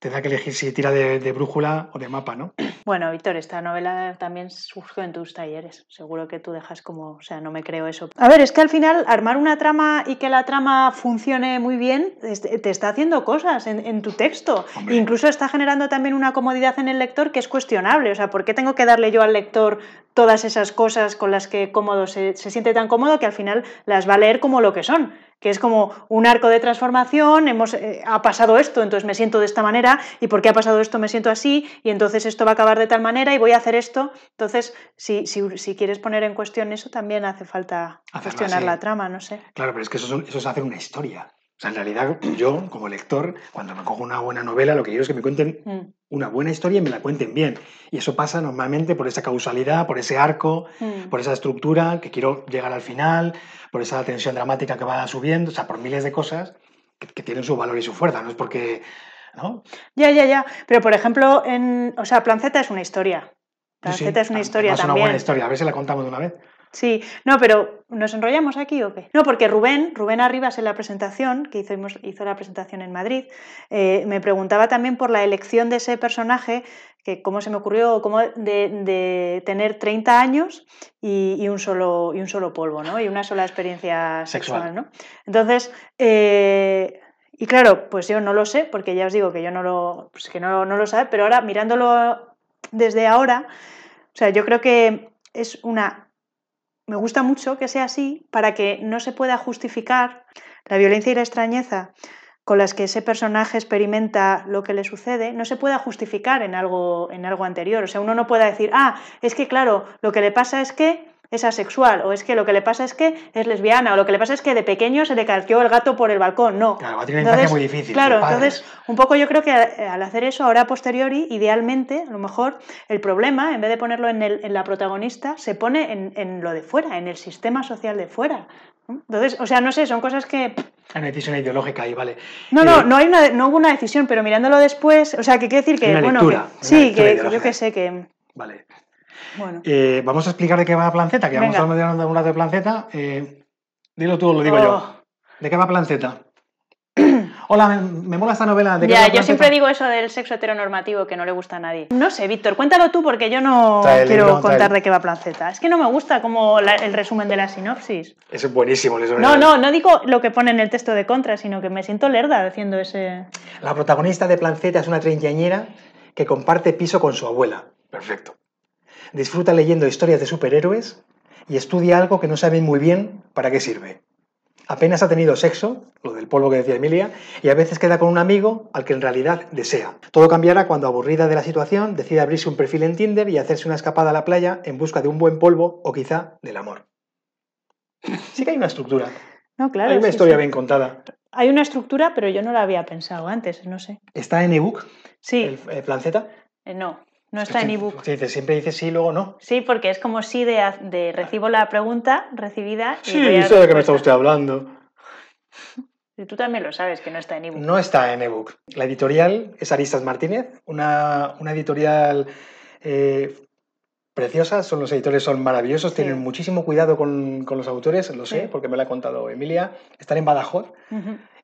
tendrá que elegir si tira de, brújula o de mapa, ¿no? Bueno, Víctor, esta novela también surgió en tus talleres. Seguro que tú dejas como, o sea, no me creo eso. A ver, es que al final armar una trama y que la trama funcione muy bien te está haciendo cosas en, tu texto. Incluso está generando también una comodidad en el lector que es cuestionable. O sea, ¿por qué tengo que darle yo al lector todas esas cosas con las que cómodo se siente tan cómodo que al final las va a leer como lo que son? que es como un arco de transformación, hemos, eh, ha pasado esto, entonces me siento de esta manera, y porque ha pasado esto me siento así, y entonces esto va a acabar de tal manera y voy a hacer esto. Entonces, si, si, quieres poner en cuestión eso, también hace falta gestionar cuestionar la trama, no sé. Claro, pero es que eso eso es hacer una historia. O sea, en realidad yo, como lector, cuando me cojo una buena novela, lo que quiero es que me cuenten mm. una buena historia y me la cuenten bien. Y eso pasa normalmente por esa causalidad, por ese arco, mm. por esa estructura que quiero llegar al final, por esa tensión dramática que va subiendo, o sea, por miles de cosas que, tienen su valor y su fuerza. No es porque... ¿no? Ya, ya, ya. Pero, por ejemplo, en... o sea, Planceta es una historia. Planceta es una historia también. Es una buena historia. A ver si la contamos de una vez. Sí, no, pero ¿nos enrollamos aquí o qué? No, porque Rubén, Rubén Arribas en la presentación, que hizo, hizo la presentación en Madrid, eh, me preguntaba también por la elección de ese personaje, que cómo se me ocurrió, cómo de, tener 30 años y, un solo, y un solo polvo, ¿no? Y una sola experiencia sexual, ¿no? Entonces, eh, y claro, pues yo no lo sé, porque ya os digo que yo no lo, pues que lo sabe, pero ahora mirándolo desde ahora, o sea, yo creo que es una me gusta mucho que sea así para que no se pueda justificar la violencia y la extrañeza con las que ese personaje experimenta lo que le sucede, no se pueda justificar en algo, en algo anterior. O sea, uno no pueda decir, ah, es que claro, lo que le pasa es que es asexual, o es que lo que le pasa es que es lesbiana, o lo que le pasa es que de pequeño se le carqueó el gato por el balcón. No. Claro, tiene una entonces, muy difícil. Claro, entonces, un poco yo creo que al hacer eso, ahora a posteriori, idealmente, a lo mejor el problema, en vez de ponerlo en, en la protagonista, se pone en, lo de fuera, en el sistema social de fuera. Entonces, o sea, no sé, son cosas que. Hay una decisión ideológica ahí, vale. No, no, eh, no, hay no hubo una decisión, pero mirándolo después, o sea, que quiere decir que. bueno, sí, que yo que sé, que. Vale. Eh, vamos a explicar de qué va Planceta, que vamos a hablar un lado de Planceta. Eh, dilo tú, lo digo yo. Oh. ¿De qué va Planceta? Hola, me, mola esta novela. ¿De ya, yo siempre digo eso del sexo heteronormativo que no le gusta a nadie. No sé, Víctor, cuéntalo tú porque yo no quiero contar de qué va Planceta. Es que no me gusta como el resumen de la sinopsis. Es buenísimo. no, no, no digo lo que pone en el texto de contra, sino que me siento lerda haciendo ese... La protagonista de Planceta es una treintañera que comparte piso con su abuela. Perfecto disfruta leyendo historias de superhéroes y estudia algo que no sabe muy bien para qué sirve. Apenas ha tenido sexo, lo del polvo que decía Emilia, y a veces queda con un amigo al que en realidad desea. Todo cambiará cuando, aburrida de la situación, decide abrirse un perfil en Tinder y hacerse una escapada a la playa en busca de un buen polvo o quizá del amor. Sí que hay una estructura. No, claro. Hay una historia bien contada. Hay una estructura, pero yo no la había pensado antes, no sé. ¿Está en ebook? Sí. ¿El, eh, Planceta? Eh, no. No está en ebook. Siempre dices sí, luego no. Sí, porque es como sí de, recibo la pregunta recibida. Y sí, sé de qué me está usted hablando. Y tú también lo sabes, que no está en ebook. No está en ebook. La editorial es Aristas Martínez, una, editorial eh, preciosa. Son, los editores son maravillosos, tienen muchísimo cuidado con, los autores, lo sé, porque me lo ha contado Emilia. Están en Badajoz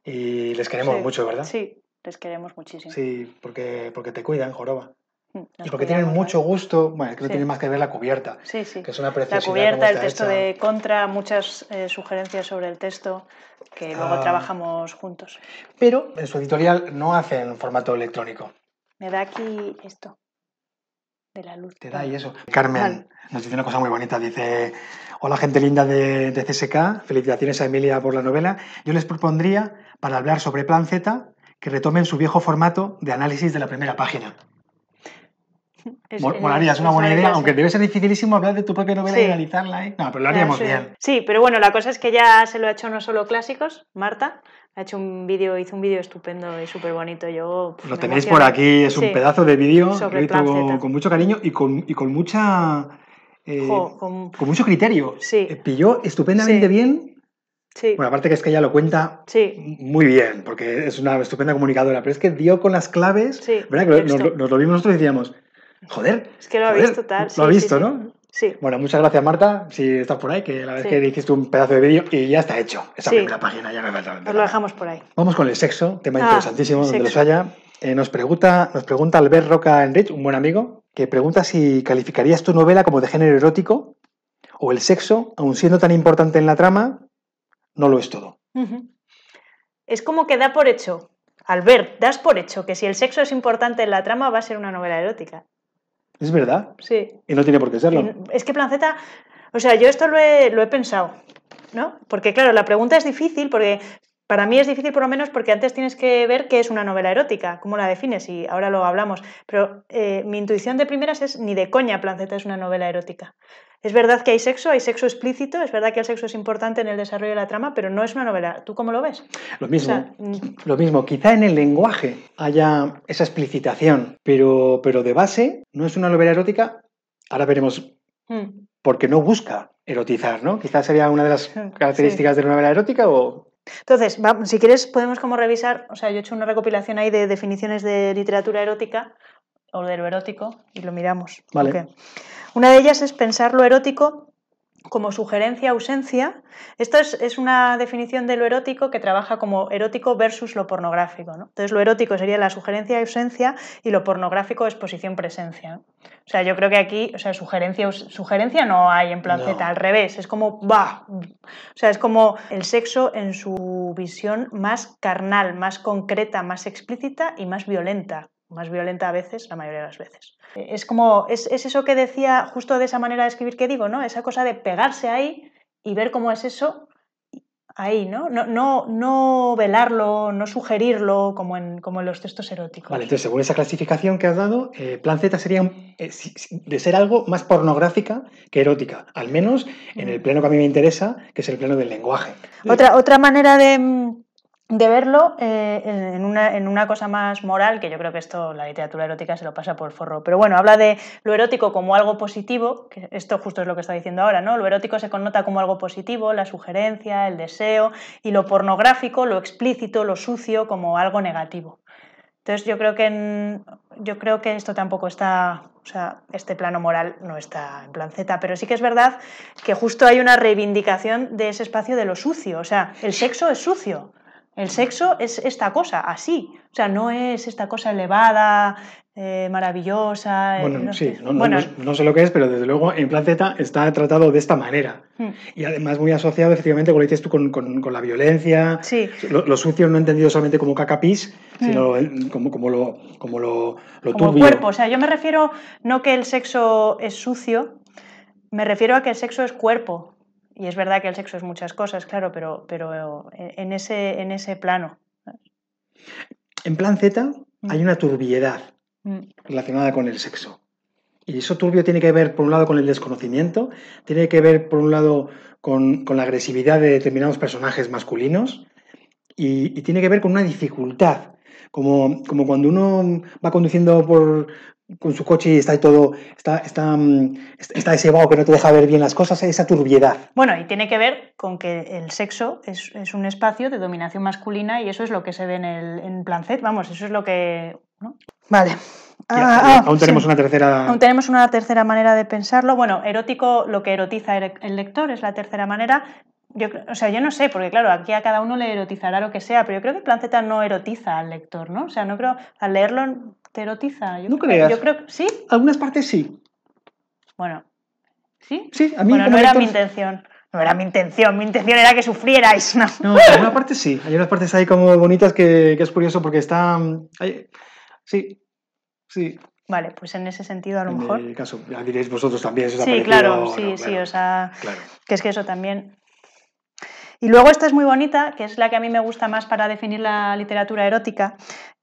y les queremos mucho, ¿verdad? Sí, les queremos muchísimo. Sí, porque, porque te cuidan, Joroba. Mm, y porque tienen mucho gusto, bueno, creo que tiene más que ver la cubierta, que es una preciosidad. La cubierta, el texto de contra, muchas eh, sugerencias sobre el texto que luego ah. trabajamos juntos. Pero en su editorial no hacen formato electrónico. Me da aquí esto. De la luz. Te da y eso. Carmen nos dice una cosa muy bonita. Dice, hola gente linda de, de CSK, felicitaciones a Emilia por la novela. Yo les propondría, para hablar sobre Plan Z, que retomen su viejo formato de análisis de la primera página. Es, es una buena idea, aunque debe ser dificilísimo hablar de tu propia novela y realizarla ¿eh? No, pero lo haríamos bien. Sí, pero bueno, la cosa es que ya se lo ha hecho no solo clásicos, Marta, ha hecho un vídeo, hizo un vídeo estupendo y súper bonito. Yo pues, lo tenéis por aquí, es un pedazo de vídeo, lo hizo con mucho cariño y con, mucha eh, con... mucho criterio. Sí. Eh, pilló estupendamente bien. Sí. Bueno, aparte que es que ella lo cuenta muy bien, porque es una estupenda comunicadora, pero es que dio con las claves, ¿verdad? nos, nos, lo vimos nosotros y decíamos, Joder. Es que lo ha visto tal. lo ha visto, ¿no? Sí. Bueno, muchas gracias Marta, si estás por ahí, que la vez que dijiste un pedazo de vídeo y ya está hecho. Esa primera página ya me falta. Pues lo dejamos por ahí. Vamos con el sexo, tema ah, interesantísimo, donde los haya. Eh, nos pregunta, nos pregunta Albert Roca Enrich, un buen amigo, que pregunta si calificarías tu novela como de género erótico o el sexo, aun siendo tan importante en la trama, no lo es todo. Es como que da por hecho. Albert, das por hecho que si el sexo es importante en la trama va a ser una novela erótica. Es verdad. Sí. Y no tiene por qué serlo. Es que Planceta, o sea, yo esto lo he, pensado, ¿no? Porque claro, la pregunta es difícil porque para mí es difícil por lo menos porque antes tienes que ver qué es una novela erótica, cómo la defines y ahora lo hablamos. Pero eh, mi intuición de primeras es ni de coña Planceta es una novela erótica. Es verdad que hay sexo, hay sexo explícito, es verdad que el sexo es importante en el desarrollo de la trama, pero no es una novela. ¿Tú cómo lo ves? Lo mismo. Mm. lo mismo. Quizá en el lenguaje haya esa explicitación, pero, pero de base no es una novela erótica. Ahora veremos. Mm. Porque no busca erotizar, ¿no? Quizás sería una de las mm, características de una novela erótica o entonces, si quieres, podemos como revisar, o sea, yo he hecho una recopilación ahí de definiciones de literatura erótica, o de lo erótico y lo miramos. Una de ellas es pensar lo erótico como sugerencia-ausencia. Esto es, una definición de lo erótico que trabaja como erótico versus lo pornográfico. Entonces, lo erótico sería la sugerencia-ausencia y lo pornográfico es posición-presencia. O sea, yo creo que aquí, o sea, sugerencia, sugerencia no hay en plan Z, al revés, es como, va, o sea, es como el sexo en su visión más carnal, más concreta, más explícita y más violenta más violenta a veces, la mayoría de las veces. Es como, es, es, eso que decía justo de esa manera de escribir que digo, ¿no? Esa cosa de pegarse ahí y ver cómo es eso ahí, ¿no? No, no, no velarlo, no sugerirlo como en, como en los textos eróticos. Vale, entonces, según esa clasificación que has dado, eh, Plan Z sería eh, de ser algo más pornográfica que erótica, al menos en el pleno que a mí me interesa, que es el pleno del lenguaje. Otra, otra manera de mm, de verlo eh, en, una, cosa más moral, que yo creo que esto la literatura erótica se lo pasa por forro, pero bueno, habla de lo erótico como algo positivo, que esto justo es lo que está diciendo ahora, ¿no? Lo erótico se connota como algo positivo, la sugerencia, el deseo, y lo pornográfico, lo explícito, lo sucio, como algo negativo. Entonces yo creo que, yo creo que esto tampoco está o sea, este plano moral no está en plan Z, pero sí que es verdad que justo hay una reivindicación de ese espacio de lo sucio. O sea, el sexo es sucio. El sexo es esta cosa, así. O sea, no es esta cosa elevada, eh, maravillosa. Eh, bueno, no sí, No, sé lo que es, pero desde luego en Plan Z está tratado de esta manera. Hmm. Y además muy asociado, efectivamente, como lo dices tú, con, la violencia. Sí. Lo, sucio no entendido solamente como cacapis, hmm. sino como, lo, como lo, como cuerpo. O sea, yo me refiero no que el sexo es sucio, me refiero a que el sexo es cuerpo y es verdad que el sexo es muchas cosas, claro, pero, pero eh, en, ese, en ese plano. En plan Z mm. hay una turbiedad mm. relacionada con el sexo. Y eso turbio tiene que ver, por un lado, con el desconocimiento, tiene que ver, por un lado, con, la agresividad de determinados personajes masculinos y, tiene que ver con una dificultad como, como, cuando uno va conduciendo por, con su coche está todo, está, está, mm, está ese vago que no te deja ver bien las cosas, esa turbiedad. Bueno, y tiene que ver con que el sexo es, un espacio de dominación masculina y eso es lo que se ve en, el, en Plancet, vamos, eso es lo que... Vale. Ah, ah, aún tenemos una tercera. Aún tenemos una tercera manera de pensarlo. Bueno, erótico, lo que erotiza el lector es la tercera manera. Yo, o sea, yo no sé, porque claro, aquí a cada uno le erotizará lo que sea, pero yo creo que Planceta no erotiza al lector, ¿no? O sea, no creo, al leerlo erotiza. Yo creo, sí. Algunas partes sí. Bueno, ¿sí? bueno, no era mi intención. No era mi intención, mi intención era que sufrierais, ¿no? No, parte sí, hay unas partes ahí como bonitas que, es curioso porque están... Sí, sí. Vale, pues en ese sentido a lo mejor... En el caso, diréis vosotros también Sí, claro, sí, sí, o sea... Claro. Que es que eso también... Y luego esta es muy bonita, que es la que a mí me gusta más para definir la literatura erótica,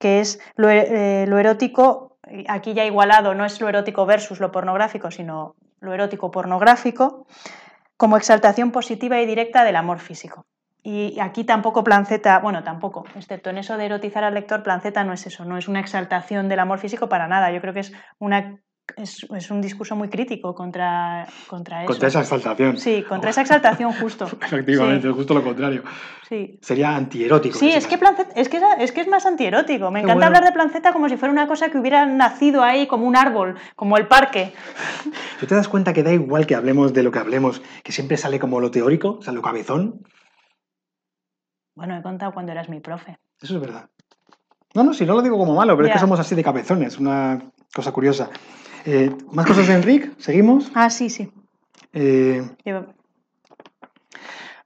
que es eh, lo, erótico, aquí ya igualado, no es lo erótico versus lo pornográfico, sino lo erótico pornográfico, como exaltación positiva y directa del amor físico. Y aquí tampoco Planceta, bueno, tampoco, excepto en eso de erotizar al lector, Planceta no es eso, no es una exaltación del amor físico para nada. Yo creo que es una es, un discurso muy crítico contra, contra eso. Contra esa exaltación. Sí, contra esa exaltación justo. Efectivamente, justo lo contrario. Sería antierótico. Sí, es que, es que, es, más antierótico. Me encanta hablar de planceta como si fuera una cosa que hubiera nacido ahí como un árbol, como el parque. ¿Tú te das cuenta que da igual que hablemos de lo que hablemos, que siempre sale como lo teórico, o sea, lo cabezón? Bueno, he contado cuando eras mi profe. Eso es verdad. No, no, si no lo digo como malo, pero es que somos así de cabezones, una cosa curiosa. Eh, ¿Más cosas de Enric? ¿Seguimos? Ah, sí, sí. Eh,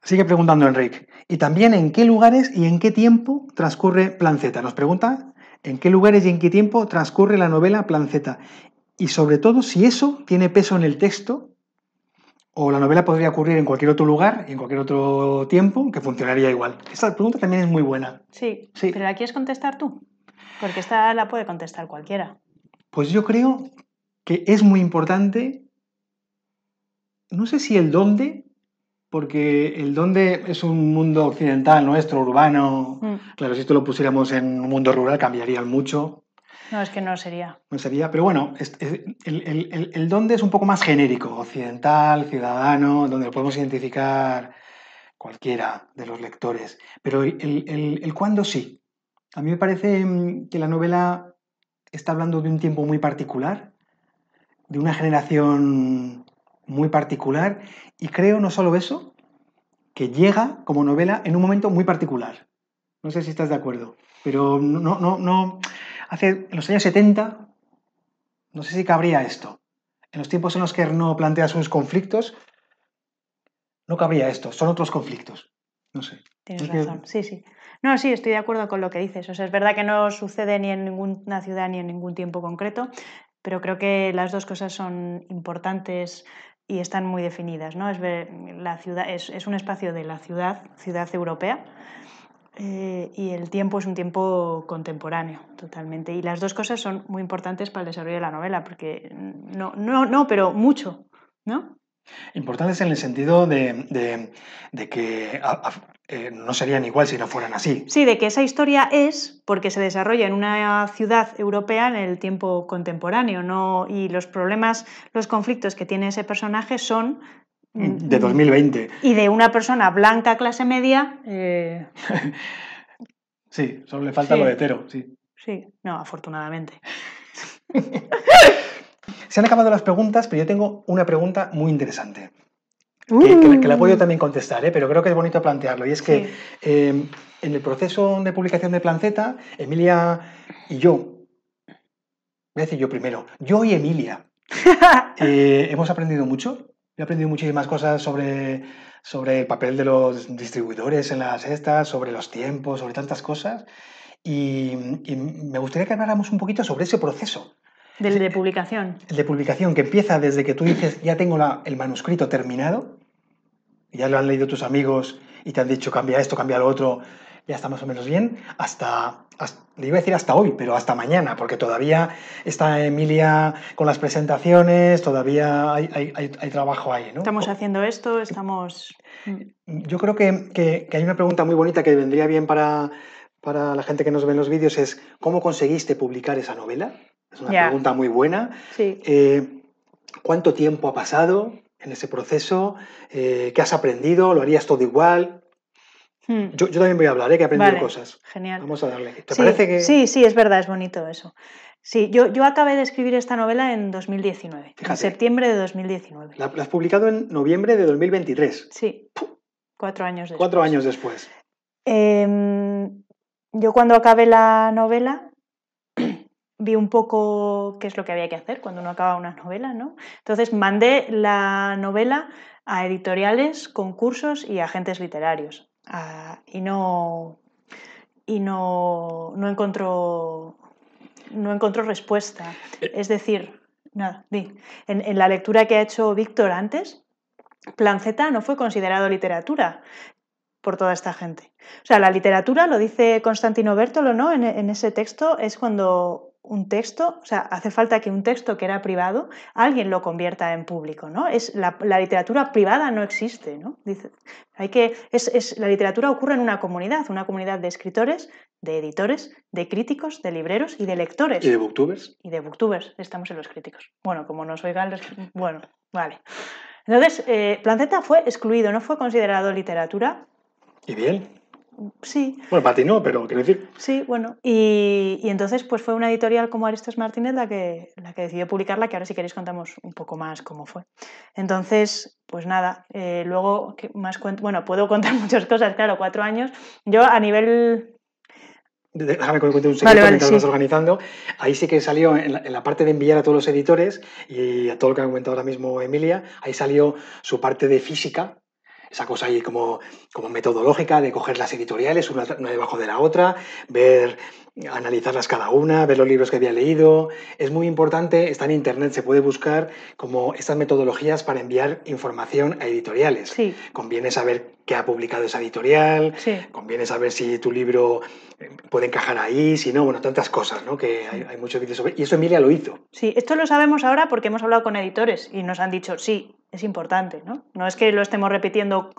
sigue preguntando Enric. Y también en qué lugares y en qué tiempo transcurre Plan Z. Nos pregunta en qué lugares y en qué tiempo transcurre la novela Plan Z. Y sobre todo si eso tiene peso en el texto o la novela podría ocurrir en cualquier otro lugar y en cualquier otro tiempo que funcionaría igual. Esta pregunta también es muy buena. Sí, sí. pero la quieres contestar tú, porque esta la puede contestar cualquiera. Pues yo creo que es muy importante, no sé si el dónde, porque el dónde es un mundo occidental nuestro, urbano. Mm. Claro, si esto lo pusiéramos en un mundo rural cambiaría mucho. No, es que no sería. No sería, pero bueno, el, el, el, dónde es un poco más genérico, occidental, ciudadano, donde lo podemos identificar cualquiera de los lectores. Pero el, cuándo sí. A mí me parece mm, que la novela está hablando de un tiempo muy particular, de una generación muy particular y creo no solo eso, que llega como novela en un momento muy particular. No sé si estás de acuerdo, pero no, no, no. Hace en los años 70, no sé si cabría esto. En los tiempos en los que no plantea sus conflictos, no cabría esto, son otros conflictos. No sé. Tienes razón, sí, sí. No, sí, estoy de acuerdo con lo que dices. O sea, es verdad que no sucede ni en ninguna ciudad ni en ningún tiempo concreto, pero creo que las dos cosas son importantes y están muy definidas. ¿no? Es, la ciudad, es, un espacio de la ciudad, ciudad europea, eh, y el tiempo es un tiempo contemporáneo, totalmente. Y las dos cosas son muy importantes para el desarrollo de la novela, porque no, no, no pero mucho, ¿no? Importantes en el sentido de, que eh, no serían igual si no fueran así. Sí, de que esa historia es porque se desarrolla en una ciudad europea en el tiempo contemporáneo, ¿no? y los problemas, los conflictos que tiene ese personaje son mm, mm, de 2020. Y de una persona blanca clase media. sí, solo le falta lo de Tero sí. Sí, no, afortunadamente. Se han acabado las preguntas, pero yo tengo una pregunta muy interesante. Que, la puedo yo uh. también contestar, ¿eh? pero creo que es bonito plantearlo. Y es que eh, en el proceso de publicación de Plan Z, Emilia y yo, voy a decir yo primero, yo y Emilia, eh, hemos aprendido mucho. He aprendido muchísimas cosas sobre, sobre el papel de los distribuidores en las estas, sobre los tiempos, sobre tantas cosas. Y, y, me gustaría que habláramos un poquito sobre ese proceso, del de publicación. El de publicación, que empieza desde que tú dices, ya tengo el manuscrito terminado, ya lo han leído tus amigos y te han dicho, cambia esto, cambia lo otro, ya está más o menos bien, hasta, le iba a decir hasta hoy, pero hasta mañana, porque todavía está Emilia con las presentaciones, todavía hay, trabajo ahí, ¿no? Estamos haciendo esto, estamos... Mm. Yo creo que, que, hay una pregunta muy bonita que vendría bien para, para la gente que nos ve en los vídeos, es ¿cómo conseguiste publicar esa novela? Es una pregunta muy buena. Eh, ¿Cuánto tiempo ha pasado en ese proceso? Eh, ¿Qué has aprendido? ¿Lo harías todo igual? Hmm. Yo, también voy a hablar, ¿eh? que he aprendido cosas. Genial. Vamos a darle. sí, Sí, sí, es verdad, es bonito eso. Sí, yo, yo acabé de escribir esta novela en 2019, en septiembre de 2019. La, has publicado en noviembre de 2023. Sí. Cuatro años después. Cuatro años después. Em, yo cuando acabé la novela vi un poco qué es lo que había que hacer cuando uno acaba una novela, ¿no? Entonces mandé la novela a editoriales, concursos y agentes literarios. Ah, y no, y no, no, encontró, no encontró respuesta. Eh. Es decir, nada, en, en la lectura que ha hecho Víctor antes, Plan Z no fue considerado literatura por toda esta gente. O sea, la literatura, lo dice Constantino Bertolo, ¿no? en ese texto es cuando un texto, o sea, hace falta que un texto que era privado, alguien lo convierta en público, ¿no? Es la, literatura privada no existe, ¿no? Dice, hay que, es, la literatura ocurre en una comunidad, una comunidad de escritores, de editores, de críticos, de libreros y de lectores. ¿Y de booktubers? Y de booktubers, estamos en los críticos. Bueno, como no soy bueno, vale. Entonces, eh, Planceta fue excluido, no fue considerado literatura. ¿Y bien? Sí. Bueno, no, pero quiero decir. Sí, bueno. Y, entonces, pues fue una editorial como Aristos Martínez la que, la que decidió publicarla, que ahora si queréis contamos un poco más cómo fue. Entonces, pues nada, eh, luego más cuento. Bueno, puedo contar muchas cosas, claro, cuatro años. Yo a nivel déjame que cuente un secreto que estamos organizando. Ahí sí que salió en la, parte de enviar a todos los editores y a todo lo que ha comentado ahora mismo Emilia, ahí salió su parte de física esa cosa ahí como, como metodológica de coger las editoriales una, debajo de la otra, ver, analizarlas cada una, ver los libros que había leído. Es muy importante, está en internet, se puede buscar como estas metodologías para enviar información a editoriales. Sí. Conviene saber qué ha publicado esa editorial, conviene saber si tu libro eh, puede encajar ahí, si no, bueno, tantas cosas, ¿no? Que hay, hay muchos vídeos sobre. Y eso Emilia lo hizo. Sí, esto lo sabemos ahora porque hemos hablado con editores y nos han dicho, sí, es importante, ¿no? No es que lo estemos repitiendo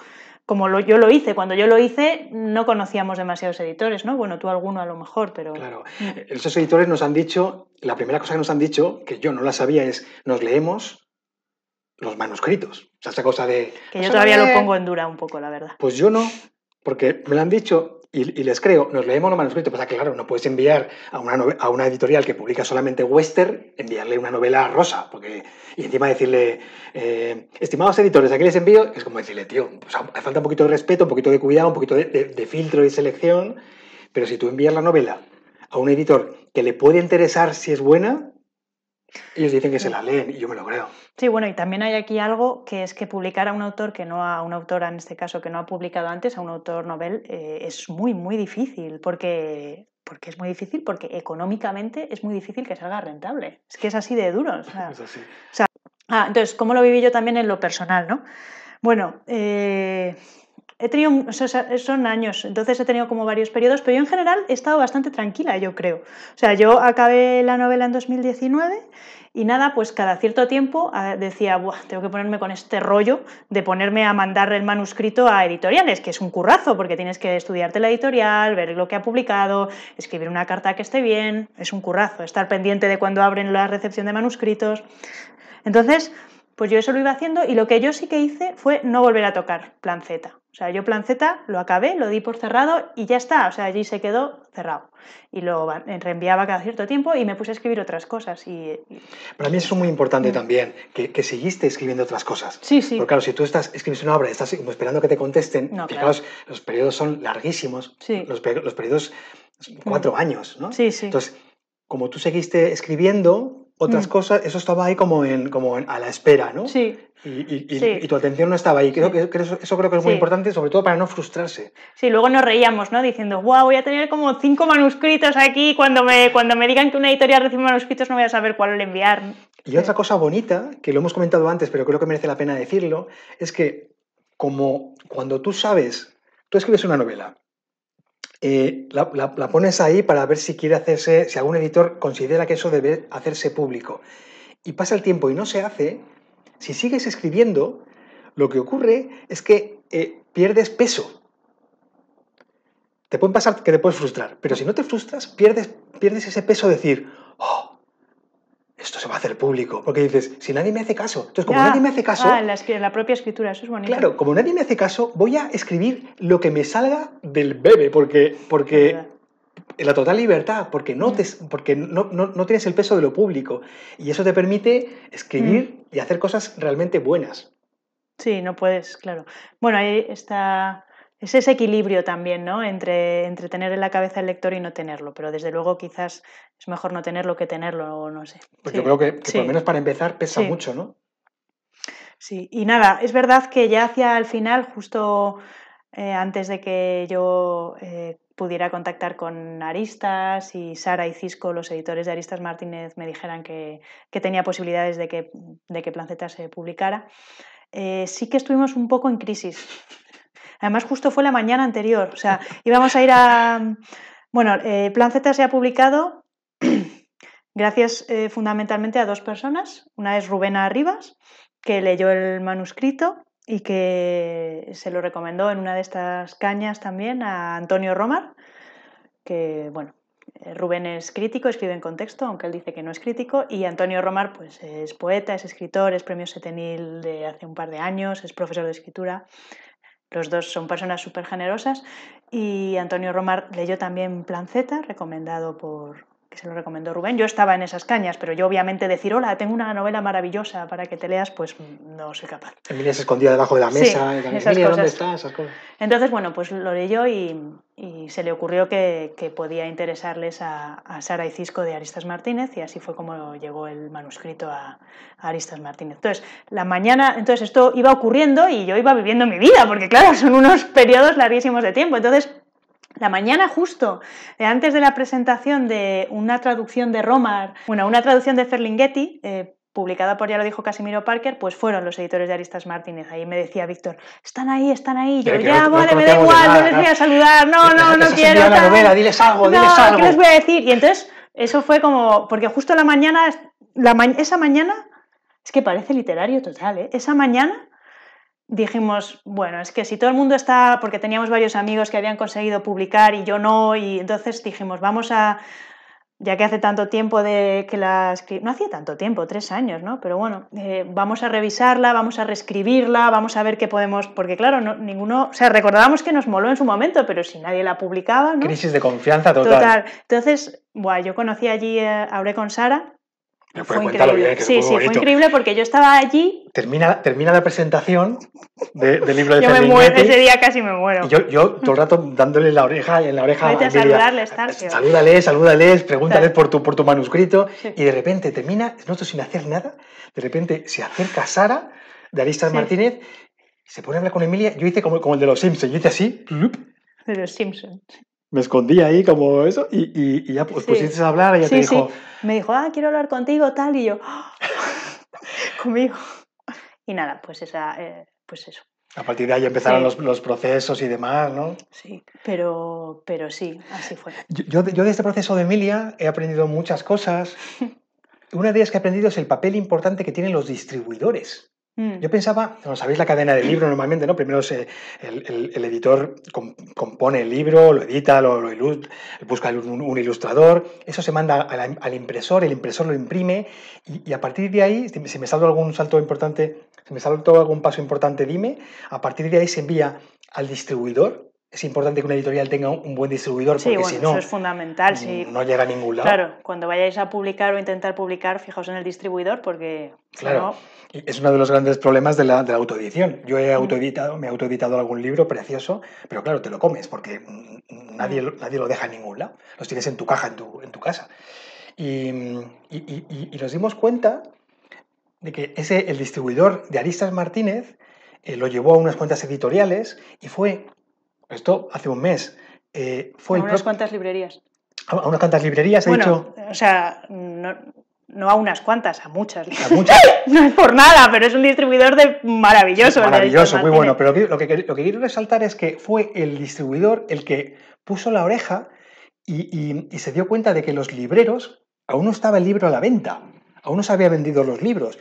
como yo lo hice. Cuando yo lo hice no conocíamos demasiados editores, ¿no? Bueno, tú alguno a lo mejor, pero... Claro. Mm. E, esos editores nos han dicho, la primera cosa que nos han dicho, que yo no la sabía, es nos leemos los manuscritos. O sea, esa cosa de... Que yo todavía lo pongo en dura un poco, la verdad. Pues yo no, porque me lo han dicho y, les creo, nos leemos los manuscritos. Pasa, sea, claro, no puedes enviar a una, a una editorial que publica solamente western, enviarle una novela rosa, porque y encima decirle, eh, estimados editores, aquí les envío, es como decirle, tío, pues, ah, falta un poquito de respeto, un poquito de cuidado, un poquito de, filtro y selección, pero si tú envías la novela a un editor que le puede interesar si es buena, ellos dicen que se la leen y yo me lo creo. Sí, bueno, y también hay aquí algo que es que publicar a un autor que no ha, una autora en este caso que no ha publicado antes, a un autor novel, eh, es muy, muy difícil porque porque es muy difícil, porque económicamente es muy difícil que salga rentable. Es que es así de duro. es así. O sea, Ah, entonces, ¿cómo lo viví yo también en lo personal, no? Bueno, eh, he tenido, son años, entonces he tenido como varios periodos, pero yo en general he estado bastante tranquila, yo creo. O sea, yo acabé la novela en 2019 y nada, pues cada cierto tiempo ah, decía, Buah, tengo que ponerme con este rollo de ponerme a mandar el manuscrito a editoriales, que es un currazo, porque tienes que estudiarte la editorial, ver lo que ha publicado, escribir una carta que esté bien, es un currazo, estar pendiente de cuando abren la recepción de manuscritos. Entonces, pues yo eso lo iba haciendo y lo que yo sí que hice fue no volver a tocar plan Z. O sea, yo plan Z lo acabé, lo di por cerrado y ya está. O sea, allí se quedó cerrado. Y lo reenviaba cada cierto tiempo y me puse a escribir otras cosas. Y, Para mí es muy importante también, que, que, seguiste escribiendo otras cosas. Sí, sí. Porque claro, si tú estás escribiendo una obra, estás esperando que te contesten, no, fijaos, los periodos son larguísimos. Sí. Los, periodos, cuatro años, ¿no? Sí, sí. Entonces, como tú seguiste escribiendo, otras mm. cosas, eso estaba ahí como, en, como a la espera, ¿no? Sí. Y, tu atención no estaba ahí. Creo que, eso, creo que es muy importante, sobre todo para no frustrarse. Sí, luego nos reíamos, ¿no? Diciendo, wow, voy a tener como cinco manuscritos aquí. Cuando me, cuando me digan que una editorial recibe manuscritos, no voy a saber cuál le enviar. Y otra cosa bonita, que lo hemos comentado antes, pero creo que merece la pena decirlo, es que como cuando tú sabes, tú escribes una novela, eh, la, pones ahí para ver si quiere hacerse, si algún editor considera que eso debe hacerse público. Y pasa el tiempo y no se hace, si sigues escribiendo, lo que ocurre es que eh, pierdes peso. Te pueden pasar que te puedes frustrar, pero si no te frustras, pierdes, pierdes ese peso de decir, oh, esto se va a hacer público. Porque dices, si nadie me hace caso. Entonces, como nadie me hace caso. Ah, la, la, propia escritura, eso es bonito. Claro, como nadie me hace caso, voy a escribir lo que me salga del bebé, porque. porque la total libertad, porque, no, mm. porque no, tienes el peso de lo público. Y eso te permite escribir mm. y hacer cosas realmente buenas. Sí, no puedes, claro. Bueno, ahí está es ese equilibrio también, ¿no? Entre, tener en la cabeza el lector y no tenerlo, pero desde luego quizás es mejor no tenerlo que tenerlo, o no sé. Pues yo creo que, por lo menos para empezar pesa mucho, ¿no? Sí, y nada, es verdad que ya hacia el final, justo eh, antes de que yo eh, pudiera contactar con Aristas y Sara y Cisco, los editores de Aristas Martínez, me dijeran que, tenía posibilidades de que, de que Planceta se publicara, eh, sí que estuvimos un poco en crisis Además, justo fue la mañana anterior. O sea, íbamos a ir a. Bueno, eh, Plan Z se ha publicado gracias eh, fundamentalmente a dos personas. Una es Rubén Arribas, que leyó el manuscrito y que se lo recomendó en una de estas cañas también a Antonio Romar, que, bueno, eh, Rubén es crítico, escribe en contexto, aunque él dice que no es crítico, y Antonio Romar pues, es poeta, es escritor, es premio Setenil de hace un par de años, es profesor de escritura. Los dos son personas súper generosas y Antonio Romar leyó también Plan Z, recomendado por, que se lo recomendó Rubén. Yo estaba en esas cañas, pero yo obviamente decir, hola, tengo una novela maravillosa para que te leas, pues no soy capaz. Emilia se escondía debajo de la mesa, esas ¿dónde estás? Entonces, bueno, pues lo leyó y, y se le ocurrió que, podía interesarles a, Sara y Cisco de Aristas Martínez y así fue como llegó el manuscrito a, a, Aristas Martínez. Entonces, la mañana, entonces esto iba ocurriendo y yo iba viviendo mi vida, porque claro, son unos periodos larguísimos de tiempo. Entonces, la mañana justo, eh, antes de la presentación de una traducción de Romar, bueno, una traducción de Ferlinghetti, eh, publicada por, ya lo dijo Casimiro Parker, pues fueron los editores de Aristas Martínez. Ahí me decía Víctor, están ahí, están ahí. Yo, ya, vale, me da igual, no les voy a saludar, no, no, no, quiero. diles algo, no, diles algo. ¿qué les voy a decir? Y entonces, eso fue como, porque justo la mañana, esa mañana, es que parece literario total, ¿eh? Esa mañana dijimos, bueno, es que si todo el mundo está, porque teníamos varios amigos que habían conseguido publicar y yo no, y entonces dijimos, vamos a, ya que hace tanto tiempo de que la no hacía tanto tiempo, tres años, ¿no? Pero bueno, eh, vamos a revisarla, vamos a reescribirla, vamos a ver qué podemos, porque claro, no, ninguno, o sea, recordábamos que nos moló en su momento, pero si nadie la publicaba, ¿no? Crisis de confianza total. Entonces, bueno, yo conocí allí, eh, hablé con Sara fue increíble. que sí, sí, fue increíble porque yo estaba allí. Termina, termina la presentación del libro de Yo me muero, ese día casi me muero. yo, todo el rato dándole la oreja en la oreja. Vete a saludarle, Salúdales, salúdales, pregúntales por tu, por tu manuscrito. Y de repente termina, nosotros sin hacer nada, de repente se acerca Sara de Aristas Martínez, se pone a hablar con Emilia. Yo hice como, como el de los Simpsons, yo hice así, de los Simpsons me escondí ahí como eso y, y, ya pues a hablar y ya te dijo... Sí. Me dijo, ah, quiero hablar contigo, tal, y yo, conmigo. Y nada, pues, esa, eh, pues eso. A partir de ahí empezaron los, procesos y demás, ¿no? Sí, pero, pero sí, así fue. Yo, yo, yo de este proceso de Emilia he aprendido muchas cosas. Una de ellas que he aprendido es el papel importante que tienen los distribuidores. Mm. Yo pensaba, bueno, sabéis la cadena del libro normalmente, ¿no? Primero el, editor compone el libro, lo edita, lo, busca un, ilustrador, eso se manda al, impresor, el impresor lo imprime y, a partir de ahí, me, si salto algún salto importante, si me salto algún paso importante, dime, a partir de ahí se envía al distribuidor es importante que una editorial tenga un buen distribuidor, porque si no, eso es fundamental, si... Mm, no llega a ningún lado. Claro, cuando vayáis a publicar o intentar publicar, fijaos en el distribuidor, porque claro, es uno de los grandes problemas de la, de autoedición. Yo he autoeditado, me he autoeditado algún libro precioso, pero claro, te lo comes, porque mm, mm, nadie, nadie lo deja en ningún lado, los tienes en tu caja, en tu, en tu casa. Y, nos dimos cuenta de que ese, el distribuidor de Aristas Martínez, eh, lo llevó a unas cuentas editoriales y fue esto hace un mes. Eh, fue a unas cuantas librerías. A, unas cuantas librerías, he dicho. O sea, no, a unas cuantas, a muchas. A muchas. no es por nada, pero es un distribuidor de maravilloso. Maravilloso, muy bueno. Pero lo que, quiero resaltar es que fue el distribuidor el que puso la oreja y, y, se dio cuenta de que los libreros, aún no estaba el libro a la venta, aún no se había vendido los libros,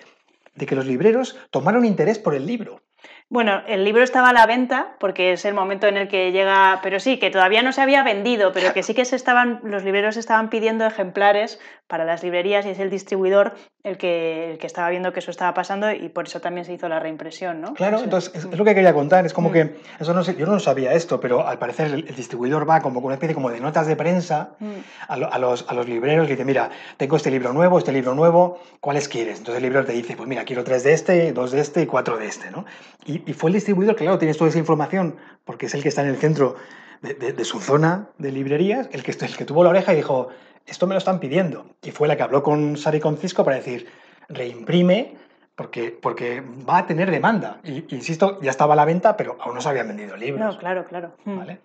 de que los libreros tomaron interés por el libro. Bueno, el libro estaba a la venta porque es el momento en el que llega, pero sí, que todavía no se había vendido, pero que sí que se estaban, los libreros estaban pidiendo ejemplares para las librerías y es el distribuidor el que, el que estaba viendo que eso estaba pasando y por eso también se hizo la reimpresión, ¿no? Claro, entonces es, lo que quería contar, es como mm. que eso no sé, yo no sabía esto, pero al parecer el, distribuidor va como con una especie como de notas de prensa mm. a, los, a los libreros y dice, mira, tengo este libro nuevo, este libro nuevo, ¿cuáles quieres? Entonces el librero te dice, pues mira, quiero tres de este, dos de este y cuatro de este, ¿no? Y, fue el distribuidor, claro, tienes toda esa información porque es el que está en el centro de, su zona de librerías, el que, el que tuvo la oreja y dijo, esto me lo están pidiendo. Y fue la que habló con Sari Concisco para decir, reimprime porque, porque va a tener demanda. Y, insisto, ya estaba a la venta, pero aún no se habían vendido libros. No, claro, claro. Hmm. ¿Vale?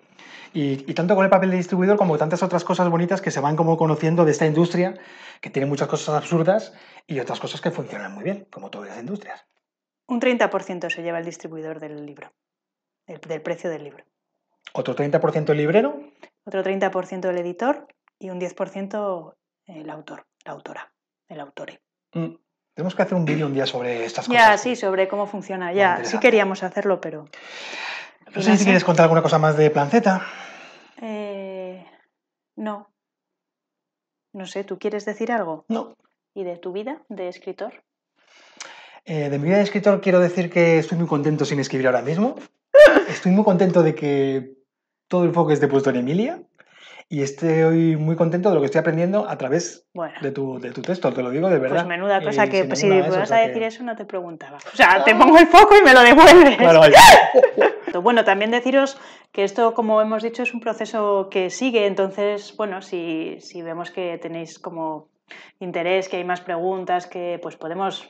Y, tanto con el papel de distribuidor como tantas otras cosas bonitas que se van como conociendo de esta industria, que tiene muchas cosas absurdas y otras cosas que funcionan muy bien, como todas las industrias. Un 30% se lleva el distribuidor del libro, del precio del libro. ¿Otro 30% el librero? Otro 30% el editor y un 10% el autor, la autora, el autore. Mm, tenemos que hacer un vídeo un día sobre estas cosas. Ya, sí, sobre cómo funciona. Ya, sí queríamos hacerlo, pero... No sé si quieres contar alguna cosa más de Plan eh, no. No sé, ¿tú quieres decir algo? No. ¿Y de tu vida de escritor? Eh, de mi vida de escritor quiero decir que estoy muy contento sin escribir ahora mismo. Estoy muy contento de que todo el foco esté puesto en Emilia y estoy muy contento de lo que estoy aprendiendo a través de, tu, de, tu, texto, te lo digo de verdad. Pues menuda eh, cosa que si me vas a decir eso no te preguntaba. O sea, te pongo el foco y me lo devuelves. Bueno, pues bueno, también deciros que esto, como hemos dicho, es un proceso que sigue, entonces, bueno, si, si vemos que tenéis como interés, que hay más preguntas, que pues podemos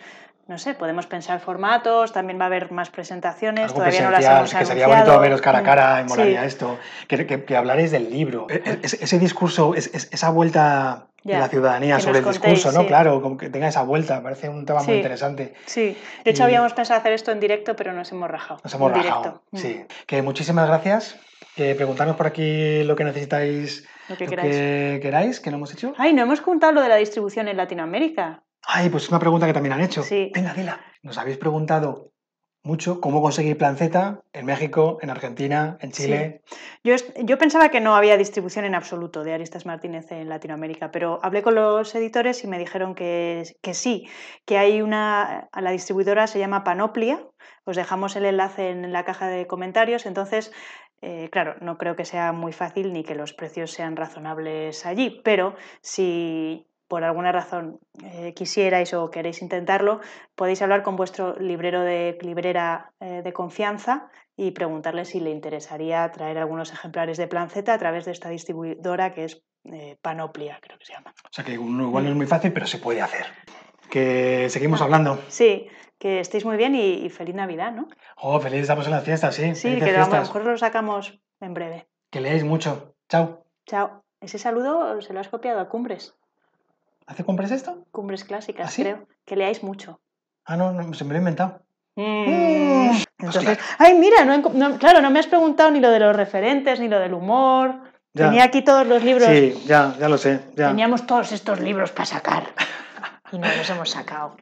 no sé, podemos pensar formatos, también va a haber más presentaciones, Algo todavía no las hemos Que sería bonito veros cara a cara, y mm, eh, molaría esto, que, hablaréis del libro. Eh, eh, ese, discurso, esa vuelta de la ciudadanía sobre el discurso, ¿no? Claro, como que tenga esa vuelta, parece un tema muy interesante. Sí, de hecho habíamos pensado hacer esto en directo, pero nos hemos rajado. Nos hemos rajado, directo. Mm. sí. Que muchísimas gracias. que preguntarnos por aquí lo que necesitáis, lo, que, queráis. que queráis, que no hemos hecho. Ay, no hemos contado lo de la distribución en Latinoamérica. Ay, pues es una pregunta que también han hecho. Sí. Venga, dila. Nos habéis preguntado mucho cómo conseguir plan Z en México, en Argentina, en Chile. Yo, yo, pensaba que no había distribución en absoluto de Aristas Martínez en Latinoamérica, pero hablé con los editores y me dijeron que, sí, que hay una, la distribuidora se llama Panoplia, os dejamos el enlace en la caja de comentarios, entonces eh, claro, no creo que sea muy fácil ni que los precios sean razonables allí, pero si por alguna razón eh, quisierais o queréis intentarlo, podéis hablar con vuestro librero de librera eh, de confianza y preguntarle si le interesaría traer algunos ejemplares de Plan Z a través de esta distribuidora que es eh, Panoplia, creo que se llama. O sea que igual mm. no es muy fácil, pero se puede hacer. Que seguimos ah, hablando. Sí, que estéis muy bien y, feliz Navidad, ¿no? Oh, feliz estamos en la fiesta, sí. Sí, que a lo mejor lo sacamos en breve. Que leáis mucho. Chao. Chao. Ese saludo se lo has copiado a Cumbres. ¿Hace cumbres esto? Cumbres clásicas, ¿Ah, creo. Que leáis mucho. Ah, no, no se me lo he inventado. Mm. Mm. Entonces, ay, mira, claro, no me has preguntado ni lo de los referentes, ni lo del humor. Tenía aquí todos los libros. Sí, ya, ya lo sé. Teníamos todos estos libros para sacar y no los hemos sacado.